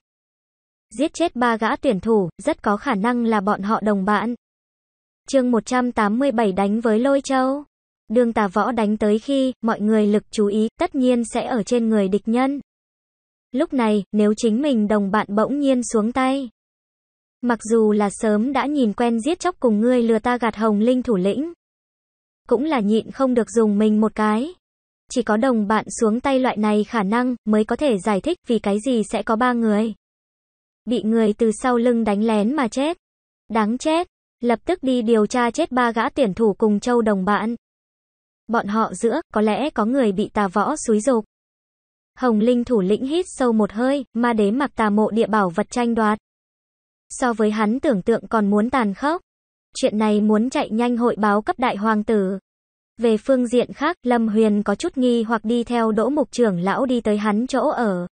Giết chết ba gã tuyển thủ, rất có khả năng là bọn họ đồng bạn. chương 187 đánh với lôi châu. Đường tà võ đánh tới khi, mọi người lực chú ý, tất nhiên sẽ ở trên người địch nhân. Lúc này, nếu chính mình đồng bạn bỗng nhiên xuống tay. Mặc dù là sớm đã nhìn quen giết chóc cùng ngươi lừa ta gạt hồng linh thủ lĩnh. Cũng là nhịn không được dùng mình một cái chỉ có đồng bạn xuống tay loại này khả năng mới có thể giải thích vì cái gì sẽ có ba người. Bị người từ sau lưng đánh lén mà chết. Đáng chết. Lập tức đi điều tra chết ba gã tuyển thủ cùng châu đồng bạn. Bọn họ giữa, có lẽ có người bị tà võ xúi dục. Hồng Linh thủ lĩnh hít sâu một hơi, ma đế mặc tà mộ địa bảo vật tranh đoạt. So với hắn tưởng tượng còn muốn tàn khốc. Chuyện này muốn chạy nhanh hội báo cấp đại hoàng tử. Về phương diện khác, Lâm Huyền có chút nghi hoặc đi theo đỗ mục trưởng lão đi tới hắn chỗ ở.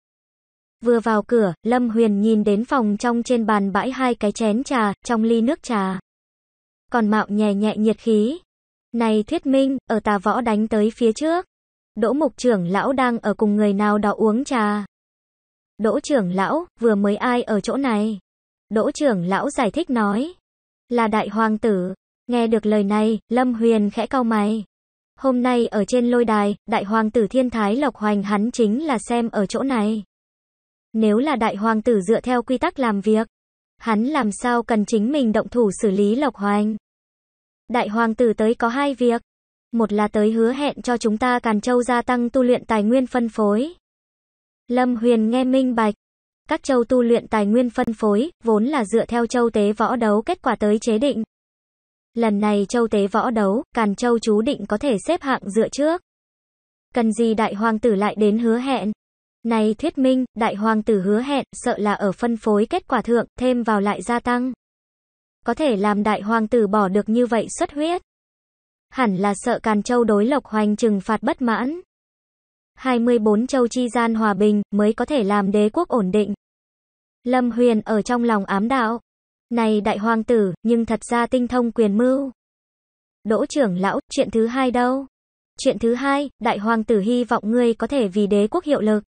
Vừa vào cửa, Lâm Huyền nhìn đến phòng trong trên bàn bãi hai cái chén trà, trong ly nước trà. Còn mạo nhẹ nhẹ nhiệt khí. Này thuyết minh, ở tà võ đánh tới phía trước. Đỗ mục trưởng lão đang ở cùng người nào đó uống trà. Đỗ trưởng lão, vừa mới ai ở chỗ này? Đỗ trưởng lão giải thích nói. Là đại hoàng tử. Nghe được lời này, Lâm Huyền khẽ cau mày. Hôm nay ở trên lôi đài, đại hoàng tử thiên thái lộc hoành hắn chính là xem ở chỗ này. Nếu là đại hoàng tử dựa theo quy tắc làm việc, hắn làm sao cần chính mình động thủ xử lý lộc hoành. Đại hoàng tử tới có hai việc. Một là tới hứa hẹn cho chúng ta Càn Châu gia tăng tu luyện tài nguyên phân phối. Lâm Huyền nghe minh bạch. Các châu tu luyện tài nguyên phân phối, vốn là dựa theo châu tế võ đấu kết quả tới chế định. Lần này châu tế võ đấu, Càn Châu chú định có thể xếp hạng dựa trước. Cần gì đại hoàng tử lại đến hứa hẹn? Này thuyết minh, đại hoàng tử hứa hẹn, sợ là ở phân phối kết quả thượng, thêm vào lại gia tăng. Có thể làm đại hoàng tử bỏ được như vậy xuất huyết. Hẳn là sợ Càn Châu đối Lộc Hoành trừng phạt bất mãn. 24 châu chi gian hòa bình mới có thể làm đế quốc ổn định. Lâm Huyền ở trong lòng ám đạo. Này đại hoàng tử, nhưng thật ra tinh thông quyền mưu. Đỗ trưởng lão, chuyện thứ hai đâu? Chuyện thứ hai, đại hoàng tử hy vọng ngươi có thể vì đế quốc hiệu lực.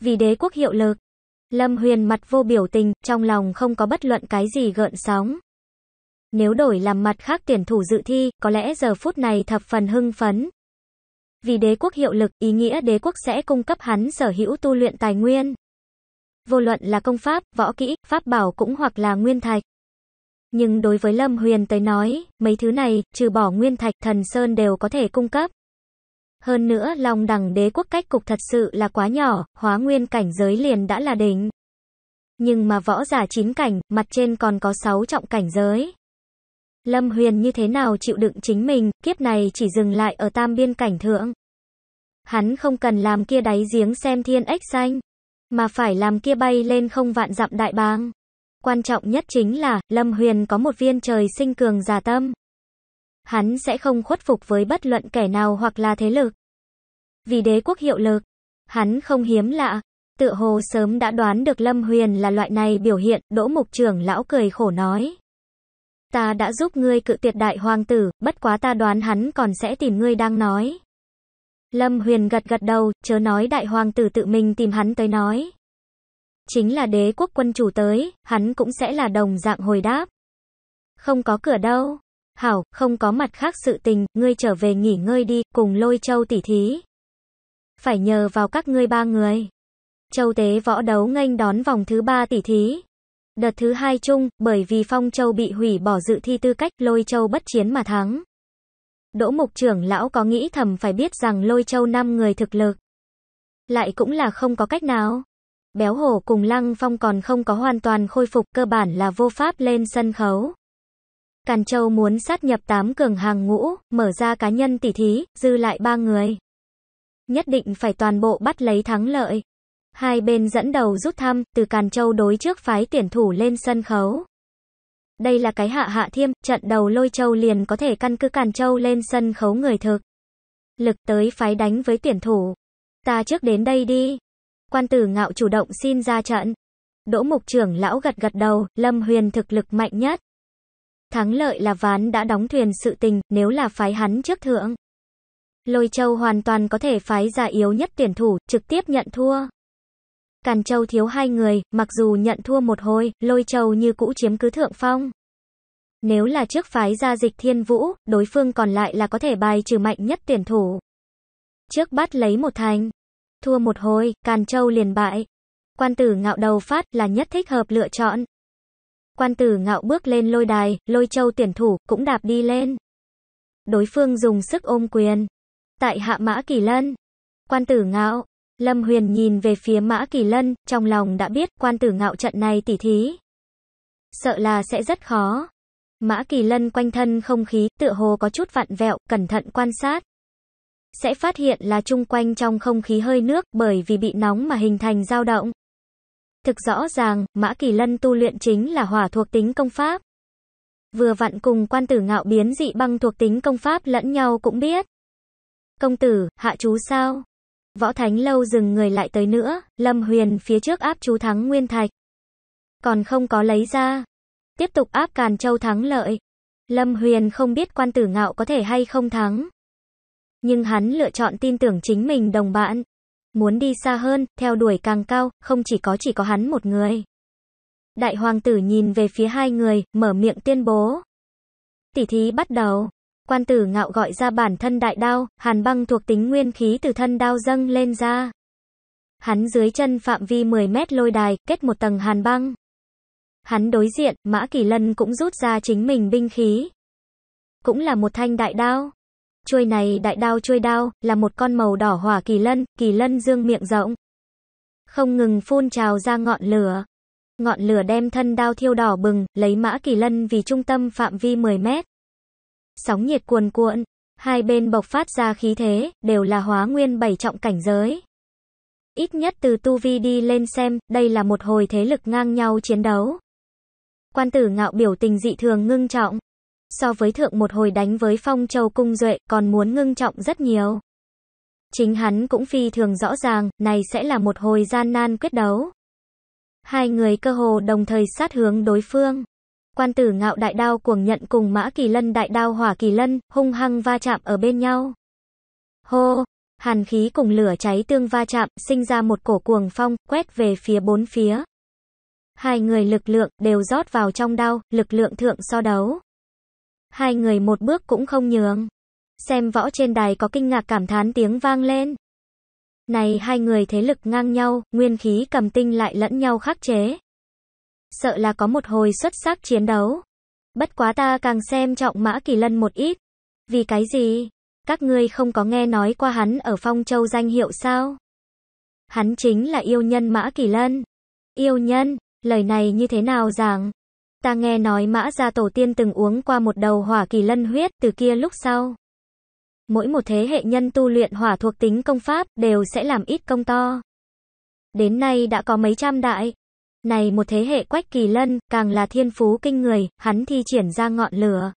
Vì đế quốc hiệu lực. Lâm Huyền mặt vô biểu tình, trong lòng không có bất luận cái gì gợn sóng. Nếu đổi làm mặt khác tiền thủ dự thi, có lẽ giờ phút này thập phần hưng phấn. Vì đế quốc hiệu lực, ý nghĩa đế quốc sẽ cung cấp hắn sở hữu tu luyện tài nguyên vô luận là công pháp, võ kỹ, pháp bảo cũng hoặc là nguyên thạch. Nhưng đối với Lâm Huyền tới nói, mấy thứ này, trừ bỏ nguyên thạch, thần sơn đều có thể cung cấp. Hơn nữa, lòng đẳng đế quốc cách cục thật sự là quá nhỏ, hóa nguyên cảnh giới liền đã là đỉnh. Nhưng mà võ giả chín cảnh, mặt trên còn có sáu trọng cảnh giới. Lâm Huyền như thế nào chịu đựng chính mình, kiếp này chỉ dừng lại ở tam biên cảnh thượng. Hắn không cần làm kia đáy giếng xem thiên ếch xanh mà phải làm kia bay lên không vạn dặm đại bang. Quan trọng nhất chính là, Lâm Huyền có một viên trời sinh cường giả tâm. Hắn sẽ không khuất phục với bất luận kẻ nào hoặc là thế lực. Vì đế quốc hiệu lực, hắn không hiếm lạ. Tự hồ sớm đã đoán được Lâm Huyền là loại này biểu hiện, đỗ mục trưởng lão cười khổ nói. Ta đã giúp ngươi cự tuyệt đại hoàng tử, bất quá ta đoán hắn còn sẽ tìm ngươi đang nói. Lâm Huyền gật gật đầu, chớ nói đại hoàng tử tự mình tìm hắn tới nói. Chính là đế quốc quân chủ tới, hắn cũng sẽ là đồng dạng hồi đáp. Không có cửa đâu. Hảo, không có mặt khác sự tình, ngươi trở về nghỉ ngơi đi, cùng lôi châu tỉ thí. Phải nhờ vào các ngươi ba người. Châu tế võ đấu nghênh đón vòng thứ ba tỉ thí. Đợt thứ hai chung, bởi vì Phong Châu bị hủy bỏ dự thi tư cách, lôi châu bất chiến mà thắng. Đỗ mục trưởng lão có nghĩ thầm phải biết rằng lôi châu năm người thực lực. Lại cũng là không có cách nào. Béo hổ cùng lăng phong còn không có hoàn toàn khôi phục cơ bản là vô pháp lên sân khấu. Càn Châu muốn sát nhập tám cường hàng ngũ, mở ra cá nhân tỉ thí, dư lại ba người. Nhất định phải toàn bộ bắt lấy thắng lợi. Hai bên dẫn đầu rút thăm, từ Càn Châu đối trước phái tuyển thủ lên sân khấu đây là cái hạ hạ thiêm, trận đầu lôi châu liền có thể căn cứ càn châu lên sân khấu người thực. Lực tới phái đánh với tuyển thủ. Ta trước đến đây đi. Quan tử ngạo chủ động xin ra trận. Đỗ mục trưởng lão gật gật đầu, Lâm Huyền thực lực mạnh nhất. Thắng lợi là ván đã đóng thuyền sự tình, nếu là phái hắn trước thượng. Lôi châu hoàn toàn có thể phái ra yếu nhất tuyển thủ, trực tiếp nhận thua. Càn Châu thiếu hai người, mặc dù nhận thua một hồi, Lôi Châu như cũ chiếm cứ thượng phong. Nếu là trước phái ra dịch thiên vũ, đối phương còn lại là có thể bài trừ mạnh nhất tuyển thủ. Trước bắt lấy một thành, thua một hồi, Càn Châu liền bại. Quan tử ngạo đầu phát là nhất thích hợp lựa chọn. Quan tử ngạo bước lên lôi đài, lôi châu tuyển thủ, cũng đạp đi lên. Đối phương dùng sức ôm quyền. Tại hạ mã kỳ lân. Quan tử ngạo, Lâm Huyền nhìn về phía Mã Kỳ Lân, trong lòng đã biết quan tử ngạo trận này tỉ thí. Sợ là sẽ rất khó. Mã Kỳ Lân quanh thân không khí, tựa hồ có chút vặn vẹo, cẩn thận quan sát. Sẽ phát hiện là chung quanh trong không khí hơi nước bởi vì bị nóng mà hình thành dao động. Thực rõ ràng, Mã Kỳ Lân tu luyện chính là hỏa thuộc tính công pháp. Vừa vặn cùng quan tử ngạo biến dị băng thuộc tính công pháp lẫn nhau cũng biết. Công tử, hạ chú sao? Võ Thánh Lâu dừng người lại tới nữa, Lâm Huyền phía trước áp chú thắng Nguyên Thạch. Còn không có lấy ra. Tiếp tục áp Càn Châu thắng lợi. Lâm Huyền không biết quan tử ngạo có thể hay không thắng. Nhưng hắn lựa chọn tin tưởng chính mình đồng bạn. Muốn đi xa hơn, theo đuổi càng cao, không chỉ có chỉ có hắn một người. Đại hoàng tử nhìn về phía hai người, mở miệng tuyên bố. Tỷ thí bắt đầu. Quan tử ngạo gọi ra bản thân đại đao, hàn băng thuộc tính nguyên khí từ thân đao dâng lên ra. Hắn dưới chân phạm vi 10 mét lôi đài, kết một tầng hàn băng. Hắn đối diện, Mã Kỳ Lân cũng rút ra chính mình binh khí. Cũng là một thanh đại đao. Chuôi này đại đao chuôi đao, là một con màu đỏ hỏa kỳ lân, kỳ lân dương miệng rộng. Không ngừng phun trào ra ngọn lửa. Ngọn lửa đem thân đao thiêu đỏ bừng, lấy mã kỳ lân vì trung tâm phạm vi 10 mét sóng nhiệt cuồn cuộn, hai bên bộc phát ra khí thế, đều là hóa nguyên bảy trọng cảnh giới. Ít nhất từ tu vi đi lên xem, đây là một hồi thế lực ngang nhau chiến đấu. Quan tử ngạo biểu tình dị thường ngưng trọng. So với thượng một hồi đánh với phong châu cung duệ, còn muốn ngưng trọng rất nhiều. Chính hắn cũng phi thường rõ ràng, này sẽ là một hồi gian nan quyết đấu. Hai người cơ hồ đồng thời sát hướng đối phương. Quan tử ngạo đại đao cuồng nhận cùng mã kỳ lân đại đao hỏa kỳ lân, hung hăng va chạm ở bên nhau. Hô, hàn khí cùng lửa cháy tương va chạm, sinh ra một cổ cuồng phong, quét về phía bốn phía. Hai người lực lượng đều rót vào trong đao, lực lượng thượng so đấu. Hai người một bước cũng không nhường. Xem võ trên đài có kinh ngạc cảm thán tiếng vang lên. Này hai người thế lực ngang nhau, nguyên khí cầm tinh lại lẫn nhau khắc chế sợ là có một hồi xuất sắc chiến đấu. Bất quá ta càng xem trọng Mã Kỳ Lân một ít. Vì cái gì? Các ngươi không có nghe nói qua hắn ở Phong Châu danh hiệu sao? Hắn chính là yêu nhân Mã Kỳ Lân. Yêu nhân, lời này như thế nào giảng? Ta nghe nói Mã gia tổ tiên từng uống qua một đầu hỏa kỳ lân huyết từ kia lúc sau. Mỗi một thế hệ nhân tu luyện hỏa thuộc tính công pháp đều sẽ làm ít công to. Đến nay đã có mấy trăm đại, này một thế hệ Quách Kỳ Lân, càng là thiên phú kinh người, hắn thi triển ra ngọn lửa.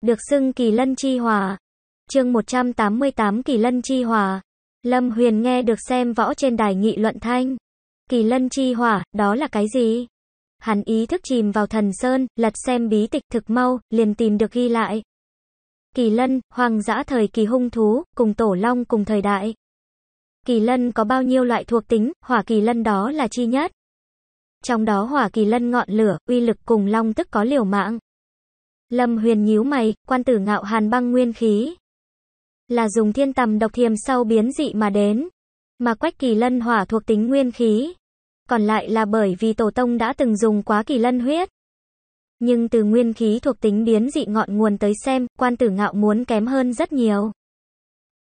Được xưng Kỳ Lân Chi Hòa. chương 188 Kỳ Lân Chi Hòa. Lâm Huyền nghe được xem võ trên đài nghị luận thanh. Kỳ Lân Chi Hỏa, đó là cái gì? Hắn ý thức chìm vào thần sơn, lật xem bí tịch thực mau, liền tìm được ghi lại. Kỳ Lân, hoàng dã thời kỳ hung thú, cùng tổ long cùng thời đại. Kỳ Lân có bao nhiêu loại thuộc tính, hỏa Kỳ Lân đó là chi nhất trong đó hỏa kỳ lân ngọn lửa, uy lực cùng long tức có liều mạng. Lâm Huyền nhíu mày, quan tử ngạo hàn băng nguyên khí. Là dùng thiên tầm độc thiềm sau biến dị mà đến. Mà quách kỳ lân hỏa thuộc tính nguyên khí. Còn lại là bởi vì tổ tông đã từng dùng quá kỳ lân huyết. Nhưng từ nguyên khí thuộc tính biến dị ngọn nguồn tới xem, quan tử ngạo muốn kém hơn rất nhiều.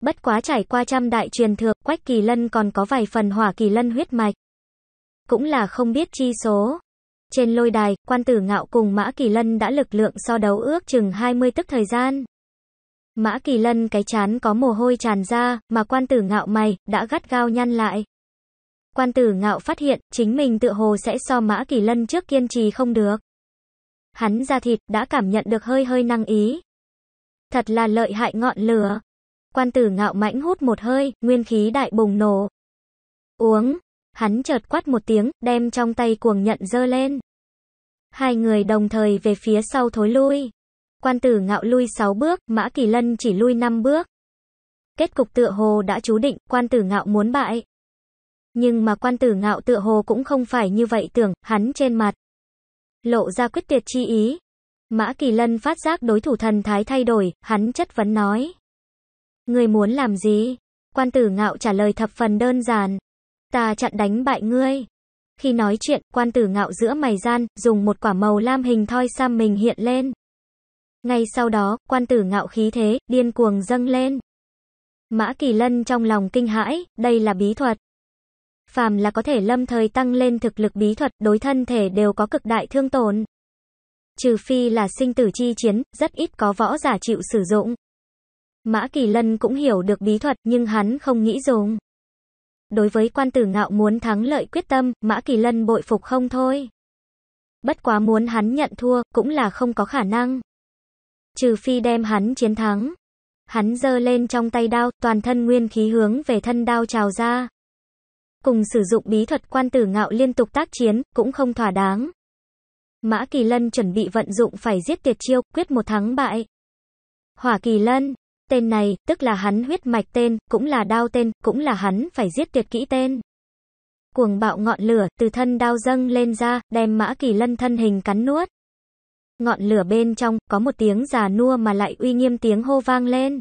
Bất quá trải qua trăm đại truyền thừa quách kỳ lân còn có vài phần hỏa kỳ lân huyết mạch cũng là không biết chi số. Trên lôi đài, quan tử ngạo cùng Mã Kỳ Lân đã lực lượng so đấu ước chừng 20 tức thời gian. Mã Kỳ Lân cái chán có mồ hôi tràn ra, mà quan tử ngạo mày, đã gắt gao nhăn lại. Quan tử ngạo phát hiện, chính mình tự hồ sẽ so Mã Kỳ Lân trước kiên trì không được. Hắn ra thịt, đã cảm nhận được hơi hơi năng ý. Thật là lợi hại ngọn lửa. Quan tử ngạo mãnh hút một hơi, nguyên khí đại bùng nổ. Uống, Hắn chợt quát một tiếng, đem trong tay cuồng nhận dơ lên. Hai người đồng thời về phía sau thối lui. Quan tử ngạo lui sáu bước, Mã Kỳ Lân chỉ lui năm bước. Kết cục tựa hồ đã chú định, quan tử ngạo muốn bại. Nhưng mà quan tử ngạo tựa hồ cũng không phải như vậy tưởng, hắn trên mặt. Lộ ra quyết tuyệt chi ý. Mã Kỳ Lân phát giác đối thủ thần thái thay đổi, hắn chất vấn nói. Người muốn làm gì? Quan tử ngạo trả lời thập phần đơn giản, ta chặn đánh bại ngươi. Khi nói chuyện, quan tử ngạo giữa mày gian, dùng một quả màu lam hình thoi sam mình hiện lên. Ngay sau đó, quan tử ngạo khí thế, điên cuồng dâng lên. Mã Kỳ Lân trong lòng kinh hãi, đây là bí thuật. Phàm là có thể lâm thời tăng lên thực lực bí thuật, đối thân thể đều có cực đại thương tổn. Trừ phi là sinh tử chi chiến, rất ít có võ giả chịu sử dụng. Mã Kỳ Lân cũng hiểu được bí thuật nhưng hắn không nghĩ dùng đối với quan tử ngạo muốn thắng lợi quyết tâm, Mã Kỳ Lân bội phục không thôi. Bất quá muốn hắn nhận thua, cũng là không có khả năng. Trừ phi đem hắn chiến thắng. Hắn giơ lên trong tay đao, toàn thân nguyên khí hướng về thân đao trào ra. Cùng sử dụng bí thuật quan tử ngạo liên tục tác chiến, cũng không thỏa đáng. Mã Kỳ Lân chuẩn bị vận dụng phải giết tiệt chiêu, quyết một thắng bại. Hỏa Kỳ Lân tên này, tức là hắn huyết mạch tên, cũng là đao tên, cũng là hắn phải giết tuyệt kỹ tên. Cuồng bạo ngọn lửa, từ thân đao dâng lên ra, đem mã kỳ lân thân hình cắn nuốt. Ngọn lửa bên trong, có một tiếng già nua mà lại uy nghiêm tiếng hô vang lên.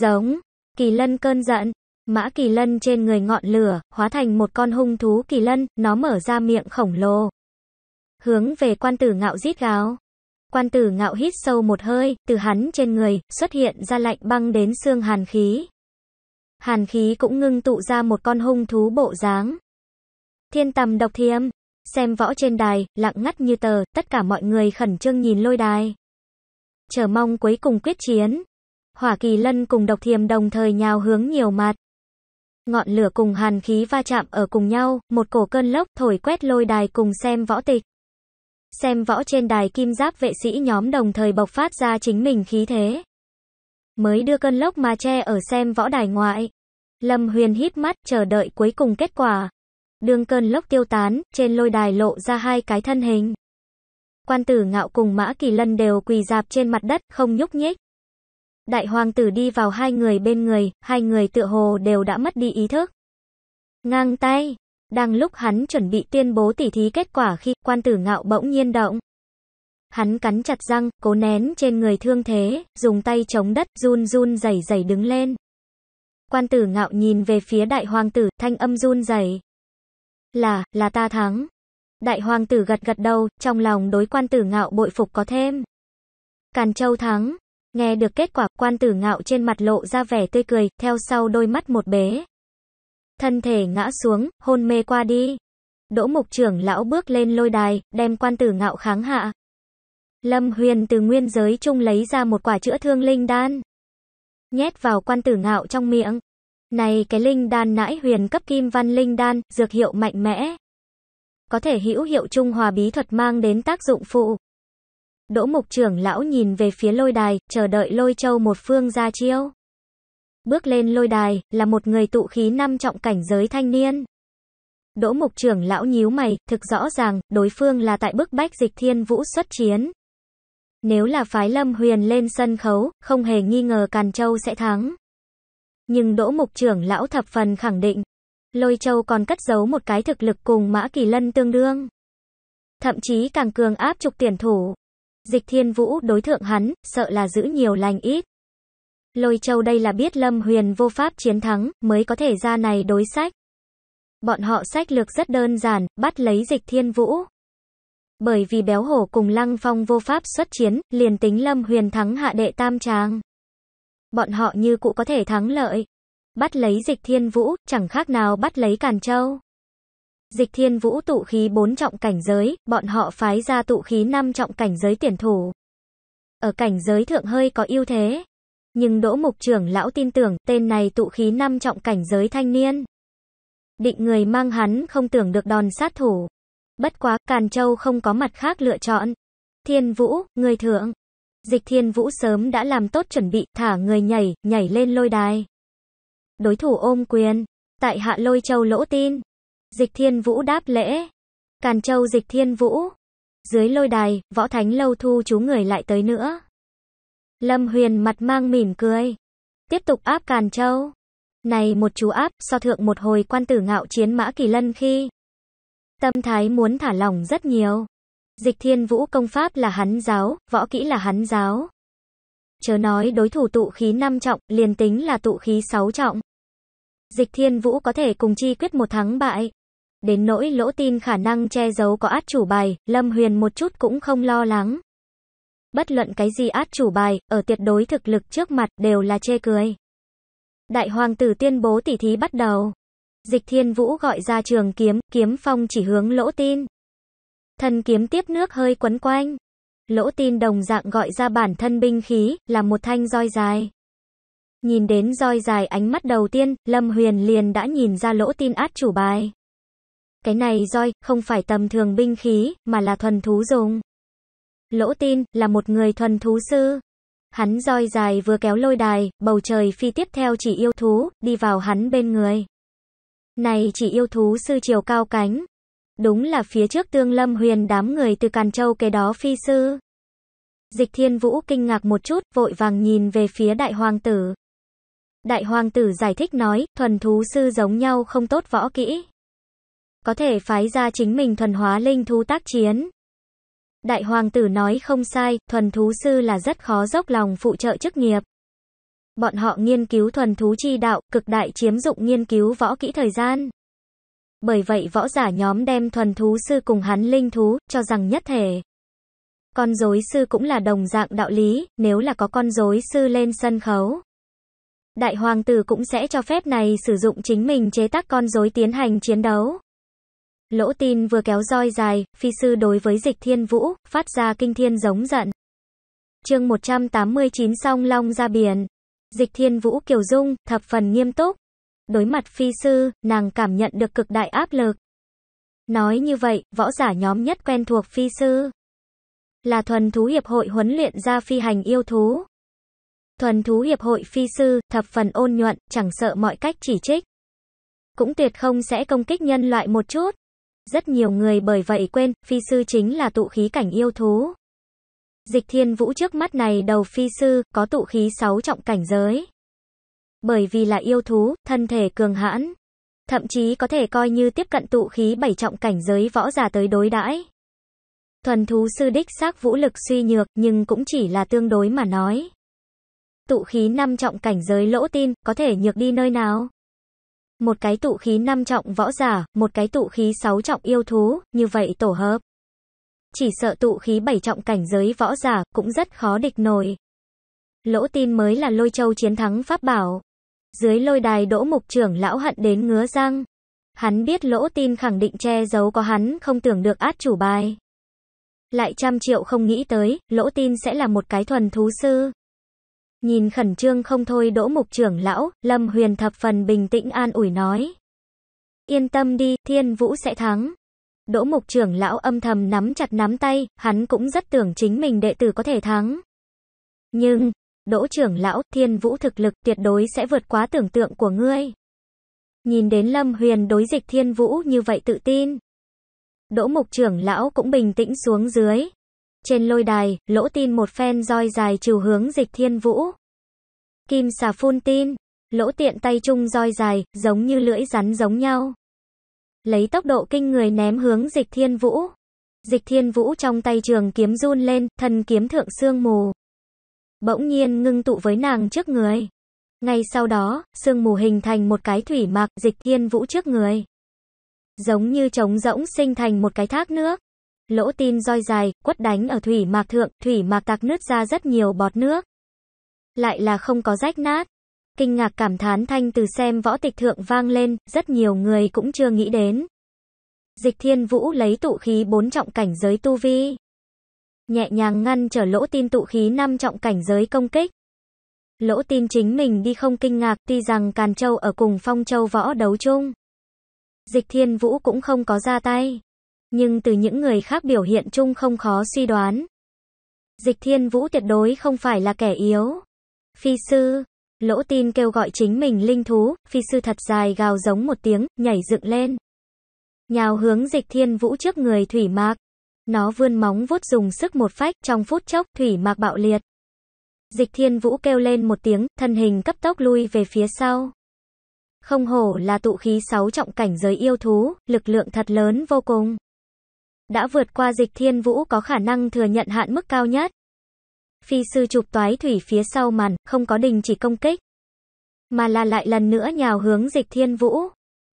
Giống, kỳ lân cơn giận, mã kỳ lân trên người ngọn lửa, hóa thành một con hung thú kỳ lân, nó mở ra miệng khổng lồ. Hướng về quan tử ngạo rít gáo Quan tử ngạo hít sâu một hơi, từ hắn trên người, xuất hiện ra lạnh băng đến xương hàn khí. Hàn khí cũng ngưng tụ ra một con hung thú bộ dáng. Thiên tầm độc thiêm, xem võ trên đài, lặng ngắt như tờ, tất cả mọi người khẩn trương nhìn lôi đài. Chờ mong cuối cùng quyết chiến. Hỏa kỳ lân cùng độc thiềm đồng thời nhào hướng nhiều mặt. Ngọn lửa cùng hàn khí va chạm ở cùng nhau, một cổ cơn lốc thổi quét lôi đài cùng xem võ tịch. Xem võ trên đài kim giáp vệ sĩ nhóm đồng thời bộc phát ra chính mình khí thế. Mới đưa cơn lốc mà che ở xem võ đài ngoại. Lâm Huyền hít mắt chờ đợi cuối cùng kết quả. Đường cơn lốc tiêu tán, trên lôi đài lộ ra hai cái thân hình. Quan tử ngạo cùng Mã Kỳ Lân đều quỳ dạp trên mặt đất, không nhúc nhích. Đại hoàng tử đi vào hai người bên người, hai người tựa hồ đều đã mất đi ý thức. Ngang tay, đang lúc hắn chuẩn bị tuyên bố tỉ thí kết quả khi quan tử ngạo bỗng nhiên động. Hắn cắn chặt răng, cố nén trên người thương thế, dùng tay chống đất, run run dày dày đứng lên. Quan tử ngạo nhìn về phía đại hoàng tử, thanh âm run dày Là, là ta thắng. Đại hoàng tử gật gật đầu, trong lòng đối quan tử ngạo bội phục có thêm. Càn Châu thắng. Nghe được kết quả, quan tử ngạo trên mặt lộ ra vẻ tươi cười, theo sau đôi mắt một bế, thân thể ngã xuống, hôn mê qua đi. Đỗ mục trưởng lão bước lên lôi đài, đem quan tử ngạo kháng hạ. Lâm huyền từ nguyên giới chung lấy ra một quả chữa thương linh đan. Nhét vào quan tử ngạo trong miệng. Này cái linh đan nãi huyền cấp kim văn linh đan, dược hiệu mạnh mẽ. Có thể hữu hiệu trung hòa bí thuật mang đến tác dụng phụ. Đỗ mục trưởng lão nhìn về phía lôi đài, chờ đợi lôi châu một phương ra chiêu bước lên lôi đài, là một người tụ khí năm trọng cảnh giới thanh niên. Đỗ mục trưởng lão nhíu mày, thực rõ ràng, đối phương là tại bức bách dịch thiên vũ xuất chiến. Nếu là phái lâm huyền lên sân khấu, không hề nghi ngờ Càn Châu sẽ thắng. Nhưng đỗ mục trưởng lão thập phần khẳng định, lôi châu còn cất giấu một cái thực lực cùng mã kỳ lân tương đương. Thậm chí càng cường áp trục tiền thủ. Dịch thiên vũ đối thượng hắn, sợ là giữ nhiều lành ít. Lôi châu đây là biết Lâm Huyền vô pháp chiến thắng, mới có thể ra này đối sách. Bọn họ sách lược rất đơn giản, bắt lấy dịch thiên vũ. Bởi vì béo hổ cùng lăng phong vô pháp xuất chiến, liền tính Lâm Huyền thắng hạ đệ tam tràng. Bọn họ như cụ có thể thắng lợi. Bắt lấy dịch thiên vũ, chẳng khác nào bắt lấy càn châu. Dịch thiên vũ tụ khí bốn trọng cảnh giới, bọn họ phái ra tụ khí năm trọng cảnh giới tiền thủ. Ở cảnh giới thượng hơi có ưu thế. Nhưng Đỗ Mục trưởng lão tin tưởng, tên này tụ khí năm trọng cảnh giới thanh niên. Định người mang hắn không tưởng được đòn sát thủ. Bất quá, Càn Châu không có mặt khác lựa chọn. Thiên Vũ, người thượng. Dịch Thiên Vũ sớm đã làm tốt chuẩn bị, thả người nhảy, nhảy lên lôi đài. Đối thủ ôm quyền, tại hạ lôi châu lỗ tin. Dịch Thiên Vũ đáp lễ. Càn Châu Dịch Thiên Vũ. Dưới lôi đài, võ thánh lâu thu chú người lại tới nữa. Lâm Huyền mặt mang mỉm cười. Tiếp tục áp Càn Châu. Này một chú áp, so thượng một hồi quan tử ngạo chiến mã kỳ lân khi. Tâm thái muốn thả lỏng rất nhiều. Dịch thiên vũ công pháp là hắn giáo, võ kỹ là hắn giáo. Chớ nói đối thủ tụ khí 5 trọng, liền tính là tụ khí 6 trọng. Dịch thiên vũ có thể cùng chi quyết một thắng bại. Đến nỗi lỗ tin khả năng che giấu có át chủ bài, Lâm Huyền một chút cũng không lo lắng. Bất luận cái gì át chủ bài, ở tuyệt đối thực lực trước mặt, đều là chê cười. Đại hoàng tử tuyên bố tỉ thí bắt đầu. Dịch thiên vũ gọi ra trường kiếm, kiếm phong chỉ hướng lỗ tin. thần kiếm tiếp nước hơi quấn quanh. Lỗ tin đồng dạng gọi ra bản thân binh khí, là một thanh roi dài. Nhìn đến roi dài ánh mắt đầu tiên, Lâm Huyền liền đã nhìn ra lỗ tin át chủ bài. Cái này roi, không phải tầm thường binh khí, mà là thuần thú dùng. Lỗ Tin là một người thuần thú sư. Hắn roi dài vừa kéo lôi đài, bầu trời phi tiếp theo chỉ yêu thú, đi vào hắn bên người. Này chỉ yêu thú sư chiều cao cánh. Đúng là phía trước tương lâm huyền đám người từ Càn Châu kế đó phi sư. Dịch thiên vũ kinh ngạc một chút, vội vàng nhìn về phía đại hoàng tử. Đại hoàng tử giải thích nói, thuần thú sư giống nhau không tốt võ kỹ. Có thể phái ra chính mình thuần hóa linh thú tác chiến, Đại hoàng tử nói không sai, thuần thú sư là rất khó dốc lòng phụ trợ chức nghiệp. Bọn họ nghiên cứu thuần thú chi đạo, cực đại chiếm dụng nghiên cứu võ kỹ thời gian. Bởi vậy võ giả nhóm đem thuần thú sư cùng hắn linh thú, cho rằng nhất thể. Con dối sư cũng là đồng dạng đạo lý, nếu là có con dối sư lên sân khấu. Đại hoàng tử cũng sẽ cho phép này sử dụng chính mình chế tác con dối tiến hành chiến đấu. Lỗ tin vừa kéo roi dài, phi sư đối với dịch thiên vũ, phát ra kinh thiên giống giận. chương 189 song long ra biển. Dịch thiên vũ kiều dung, thập phần nghiêm túc. Đối mặt phi sư, nàng cảm nhận được cực đại áp lực. Nói như vậy, võ giả nhóm nhất quen thuộc phi sư. Là thuần thú hiệp hội huấn luyện ra phi hành yêu thú. Thuần thú hiệp hội phi sư, thập phần ôn nhuận, chẳng sợ mọi cách chỉ trích. Cũng tuyệt không sẽ công kích nhân loại một chút. Rất nhiều người bởi vậy quên, phi sư chính là tụ khí cảnh yêu thú. Dịch thiên vũ trước mắt này đầu phi sư, có tụ khí 6 trọng cảnh giới. Bởi vì là yêu thú, thân thể cường hãn. Thậm chí có thể coi như tiếp cận tụ khí 7 trọng cảnh giới võ giả tới đối đãi. Thuần thú sư đích xác vũ lực suy nhược, nhưng cũng chỉ là tương đối mà nói. Tụ khí 5 trọng cảnh giới lỗ tin, có thể nhược đi nơi nào? một cái tụ khí 5 trọng võ giả, một cái tụ khí 6 trọng yêu thú, như vậy tổ hợp. Chỉ sợ tụ khí 7 trọng cảnh giới võ giả, cũng rất khó địch nổi. Lỗ tin mới là lôi châu chiến thắng pháp bảo. Dưới lôi đài đỗ mục trưởng lão hận đến ngứa răng. Hắn biết lỗ tin khẳng định che giấu có hắn không tưởng được át chủ bài. Lại trăm triệu không nghĩ tới, lỗ tin sẽ là một cái thuần thú sư. Nhìn khẩn trương không thôi đỗ mục trưởng lão, Lâm Huyền thập phần bình tĩnh an ủi nói. Yên tâm đi, thiên vũ sẽ thắng. Đỗ mục trưởng lão âm thầm nắm chặt nắm tay, hắn cũng rất tưởng chính mình đệ tử có thể thắng. Nhưng, đỗ trưởng lão, thiên vũ thực lực tuyệt đối sẽ vượt quá tưởng tượng của ngươi. Nhìn đến Lâm Huyền đối dịch thiên vũ như vậy tự tin. Đỗ mục trưởng lão cũng bình tĩnh xuống dưới, trên lôi đài, lỗ tin một phen roi dài trừ hướng dịch thiên vũ. Kim xà phun tin, lỗ tiện tay chung roi dài, giống như lưỡi rắn giống nhau. Lấy tốc độ kinh người ném hướng dịch thiên vũ. Dịch thiên vũ trong tay trường kiếm run lên, thần kiếm thượng sương mù. Bỗng nhiên ngưng tụ với nàng trước người. Ngay sau đó, sương mù hình thành một cái thủy mạc dịch thiên vũ trước người. Giống như trống rỗng sinh thành một cái thác nước lỗ tin roi dài, quất đánh ở thủy mạc thượng, thủy mạc tạc nứt ra rất nhiều bọt nước. Lại là không có rách nát. Kinh ngạc cảm thán thanh từ xem võ tịch thượng vang lên, rất nhiều người cũng chưa nghĩ đến. Dịch thiên vũ lấy tụ khí bốn trọng cảnh giới tu vi. Nhẹ nhàng ngăn trở lỗ tin tụ khí năm trọng cảnh giới công kích. Lỗ tin chính mình đi không kinh ngạc tuy rằng Càn Châu ở cùng Phong Châu võ đấu chung. Dịch thiên vũ cũng không có ra tay nhưng từ những người khác biểu hiện chung không khó suy đoán. Dịch thiên vũ tuyệt đối không phải là kẻ yếu. Phi sư, lỗ tin kêu gọi chính mình linh thú, phi sư thật dài gào giống một tiếng, nhảy dựng lên. Nhào hướng dịch thiên vũ trước người thủy mạc. Nó vươn móng vuốt dùng sức một phách, trong phút chốc thủy mạc bạo liệt. Dịch thiên vũ kêu lên một tiếng, thân hình cấp tốc lui về phía sau. Không hổ là tụ khí sáu trọng cảnh giới yêu thú, lực lượng thật lớn vô cùng đã vượt qua dịch thiên vũ có khả năng thừa nhận hạn mức cao nhất. Phi sư chụp toái thủy phía sau màn, không có đình chỉ công kích, mà là lại lần nữa nhào hướng dịch thiên vũ.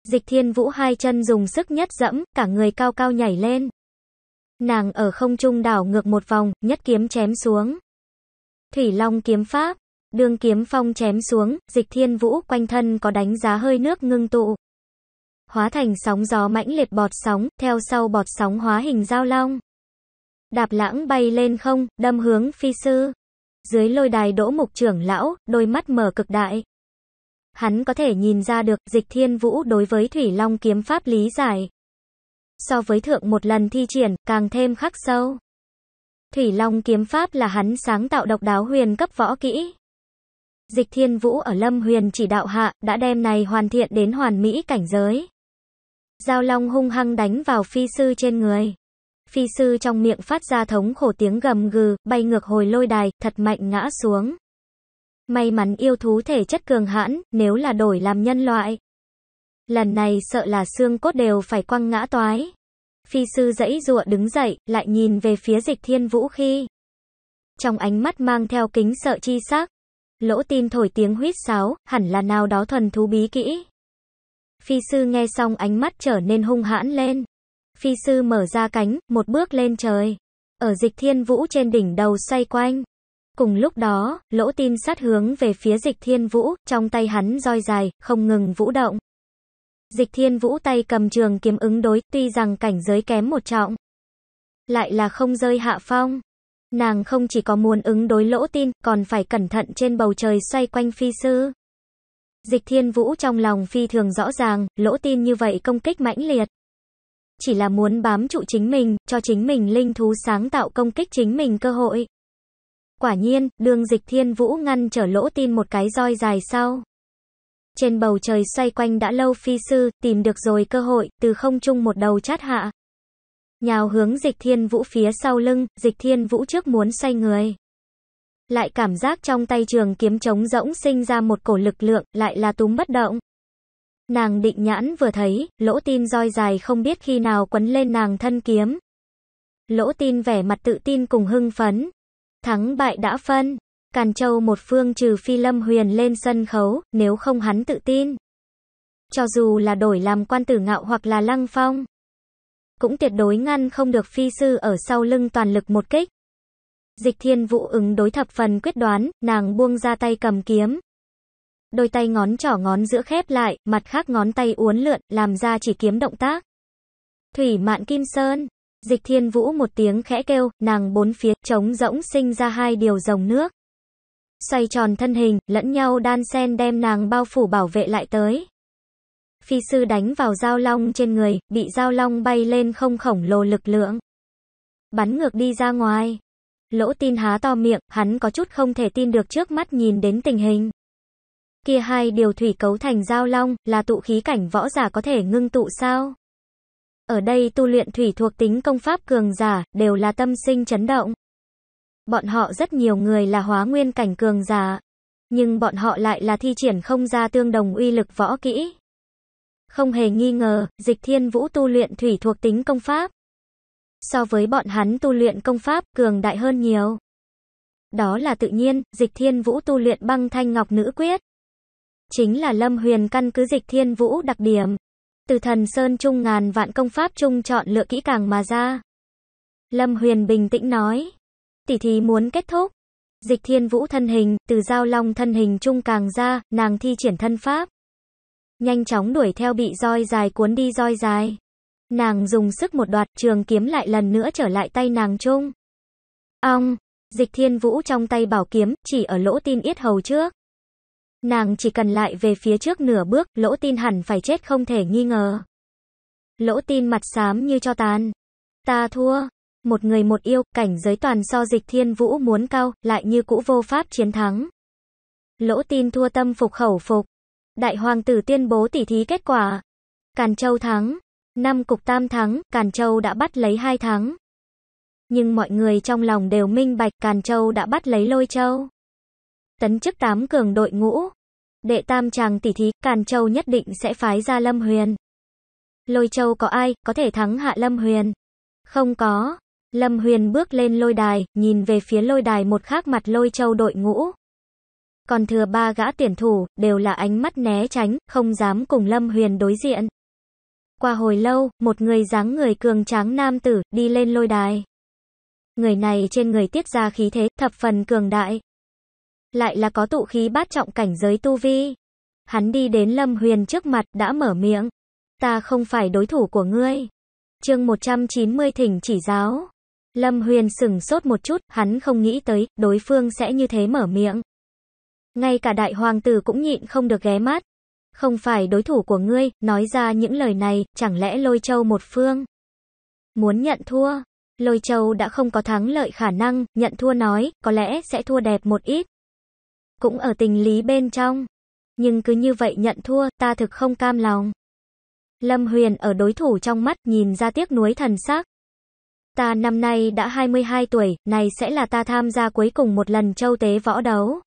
Dịch thiên vũ hai chân dùng sức nhất dẫm, cả người cao cao nhảy lên. Nàng ở không trung đảo ngược một vòng, nhất kiếm chém xuống. Thủy Long kiếm pháp, đương kiếm phong chém xuống, dịch thiên vũ quanh thân có đánh giá hơi nước ngưng tụ hóa thành sóng gió mãnh liệt bọt sóng, theo sau bọt sóng hóa hình giao long. Đạp lãng bay lên không, đâm hướng phi sư. Dưới lôi đài đỗ mục trưởng lão, đôi mắt mở cực đại. Hắn có thể nhìn ra được dịch thiên vũ đối với thủy long kiếm pháp lý giải. So với thượng một lần thi triển, càng thêm khắc sâu. Thủy long kiếm pháp là hắn sáng tạo độc đáo huyền cấp võ kỹ. Dịch Thiên Vũ ở Lâm Huyền chỉ đạo hạ, đã đem này hoàn thiện đến hoàn mỹ cảnh giới. Giao long hung hăng đánh vào phi sư trên người. Phi sư trong miệng phát ra thống khổ tiếng gầm gừ, bay ngược hồi lôi đài, thật mạnh ngã xuống. May mắn yêu thú thể chất cường hãn, nếu là đổi làm nhân loại. Lần này sợ là xương cốt đều phải quăng ngã toái. Phi sư dãy dụa đứng dậy, lại nhìn về phía dịch thiên vũ khi. Trong ánh mắt mang theo kính sợ chi sắc. Lỗ tim thổi tiếng huyết sáo, hẳn là nào đó thuần thú bí kỹ. Phi sư nghe xong ánh mắt trở nên hung hãn lên. Phi sư mở ra cánh, một bước lên trời. Ở dịch thiên vũ trên đỉnh đầu xoay quanh. Cùng lúc đó, lỗ tin sát hướng về phía dịch thiên vũ, trong tay hắn roi dài, không ngừng vũ động. Dịch thiên vũ tay cầm trường kiếm ứng đối, tuy rằng cảnh giới kém một trọng. Lại là không rơi hạ phong. Nàng không chỉ có muốn ứng đối lỗ tin, còn phải cẩn thận trên bầu trời xoay quanh phi sư. Dịch thiên vũ trong lòng phi thường rõ ràng, lỗ tin như vậy công kích mãnh liệt. Chỉ là muốn bám trụ chính mình, cho chính mình linh thú sáng tạo công kích chính mình cơ hội. Quả nhiên, đường dịch thiên vũ ngăn trở lỗ tin một cái roi dài sau. Trên bầu trời xoay quanh đã lâu phi sư, tìm được rồi cơ hội, từ không trung một đầu chát hạ. Nhào hướng dịch thiên vũ phía sau lưng, dịch thiên vũ trước muốn xoay người lại cảm giác trong tay trường kiếm trống rỗng sinh ra một cổ lực lượng, lại là túm bất động. Nàng định nhãn vừa thấy, lỗ tin roi dài không biết khi nào quấn lên nàng thân kiếm. Lỗ tin vẻ mặt tự tin cùng hưng phấn. Thắng bại đã phân. Càn Châu một phương trừ phi lâm huyền lên sân khấu, nếu không hắn tự tin. Cho dù là đổi làm quan tử ngạo hoặc là lăng phong. Cũng tuyệt đối ngăn không được phi sư ở sau lưng toàn lực một kích. Dịch thiên vũ ứng đối thập phần quyết đoán, nàng buông ra tay cầm kiếm. Đôi tay ngón trỏ ngón giữa khép lại, mặt khác ngón tay uốn lượn, làm ra chỉ kiếm động tác. Thủy mạn kim sơn. Dịch thiên vũ một tiếng khẽ kêu, nàng bốn phía, trống rỗng sinh ra hai điều rồng nước. Xoay tròn thân hình, lẫn nhau đan sen đem nàng bao phủ bảo vệ lại tới. Phi sư đánh vào dao long trên người, bị dao long bay lên không khổng lồ lực lượng. Bắn ngược đi ra ngoài. Lỗ tin há to miệng, hắn có chút không thể tin được trước mắt nhìn đến tình hình. Kia hai điều thủy cấu thành giao long, là tụ khí cảnh võ giả có thể ngưng tụ sao? Ở đây tu luyện thủy thuộc tính công pháp cường giả, đều là tâm sinh chấn động. Bọn họ rất nhiều người là hóa nguyên cảnh cường giả, nhưng bọn họ lại là thi triển không ra tương đồng uy lực võ kỹ. Không hề nghi ngờ, dịch thiên vũ tu luyện thủy thuộc tính công pháp so với bọn hắn tu luyện công pháp cường đại hơn nhiều. Đó là tự nhiên, dịch thiên vũ tu luyện băng thanh ngọc nữ quyết. Chính là lâm huyền căn cứ dịch thiên vũ đặc điểm. Từ thần sơn trung ngàn vạn công pháp trung chọn lựa kỹ càng mà ra. Lâm huyền bình tĩnh nói. Tỷ thí muốn kết thúc. Dịch thiên vũ thân hình, từ giao long thân hình trung càng ra, nàng thi triển thân pháp. Nhanh chóng đuổi theo bị roi dài cuốn đi roi dài. Nàng dùng sức một đoạt, trường kiếm lại lần nữa trở lại tay nàng chung. Ong, dịch thiên vũ trong tay bảo kiếm, chỉ ở lỗ tin yết hầu trước. Nàng chỉ cần lại về phía trước nửa bước, lỗ tin hẳn phải chết không thể nghi ngờ. Lỗ tin mặt xám như cho tàn. Ta thua. Một người một yêu, cảnh giới toàn so dịch thiên vũ muốn cao, lại như cũ vô pháp chiến thắng. Lỗ tin thua tâm phục khẩu phục. Đại hoàng tử tuyên bố tỉ thí kết quả. Càn Châu thắng. Năm cục tam thắng, Càn Châu đã bắt lấy hai thắng. Nhưng mọi người trong lòng đều minh bạch Càn Châu đã bắt lấy Lôi Châu. Tấn chức tám cường đội ngũ. Đệ tam chàng tỷ thí, Càn Châu nhất định sẽ phái ra Lâm Huyền. Lôi Châu có ai, có thể thắng hạ Lâm Huyền? Không có. Lâm Huyền bước lên lôi đài, nhìn về phía lôi đài một khác mặt Lôi Châu đội ngũ. Còn thừa ba gã tuyển thủ, đều là ánh mắt né tránh, không dám cùng Lâm Huyền đối diện. Qua hồi lâu, một người dáng người cường tráng nam tử, đi lên lôi đài. Người này trên người tiết ra khí thế, thập phần cường đại. Lại là có tụ khí bát trọng cảnh giới tu vi. Hắn đi đến Lâm Huyền trước mặt, đã mở miệng. Ta không phải đối thủ của ngươi. chương 190 thỉnh chỉ giáo. Lâm Huyền sừng sốt một chút, hắn không nghĩ tới, đối phương sẽ như thế mở miệng. Ngay cả đại hoàng tử cũng nhịn không được ghé mắt. Không phải đối thủ của ngươi, nói ra những lời này, chẳng lẽ lôi châu một phương. Muốn nhận thua, lôi châu đã không có thắng lợi khả năng, nhận thua nói, có lẽ sẽ thua đẹp một ít. Cũng ở tình lý bên trong. Nhưng cứ như vậy nhận thua, ta thực không cam lòng. Lâm Huyền ở đối thủ trong mắt nhìn ra tiếc nuối thần sắc. Ta năm nay đã 22 tuổi, này sẽ là ta tham gia cuối cùng một lần châu tế võ đấu.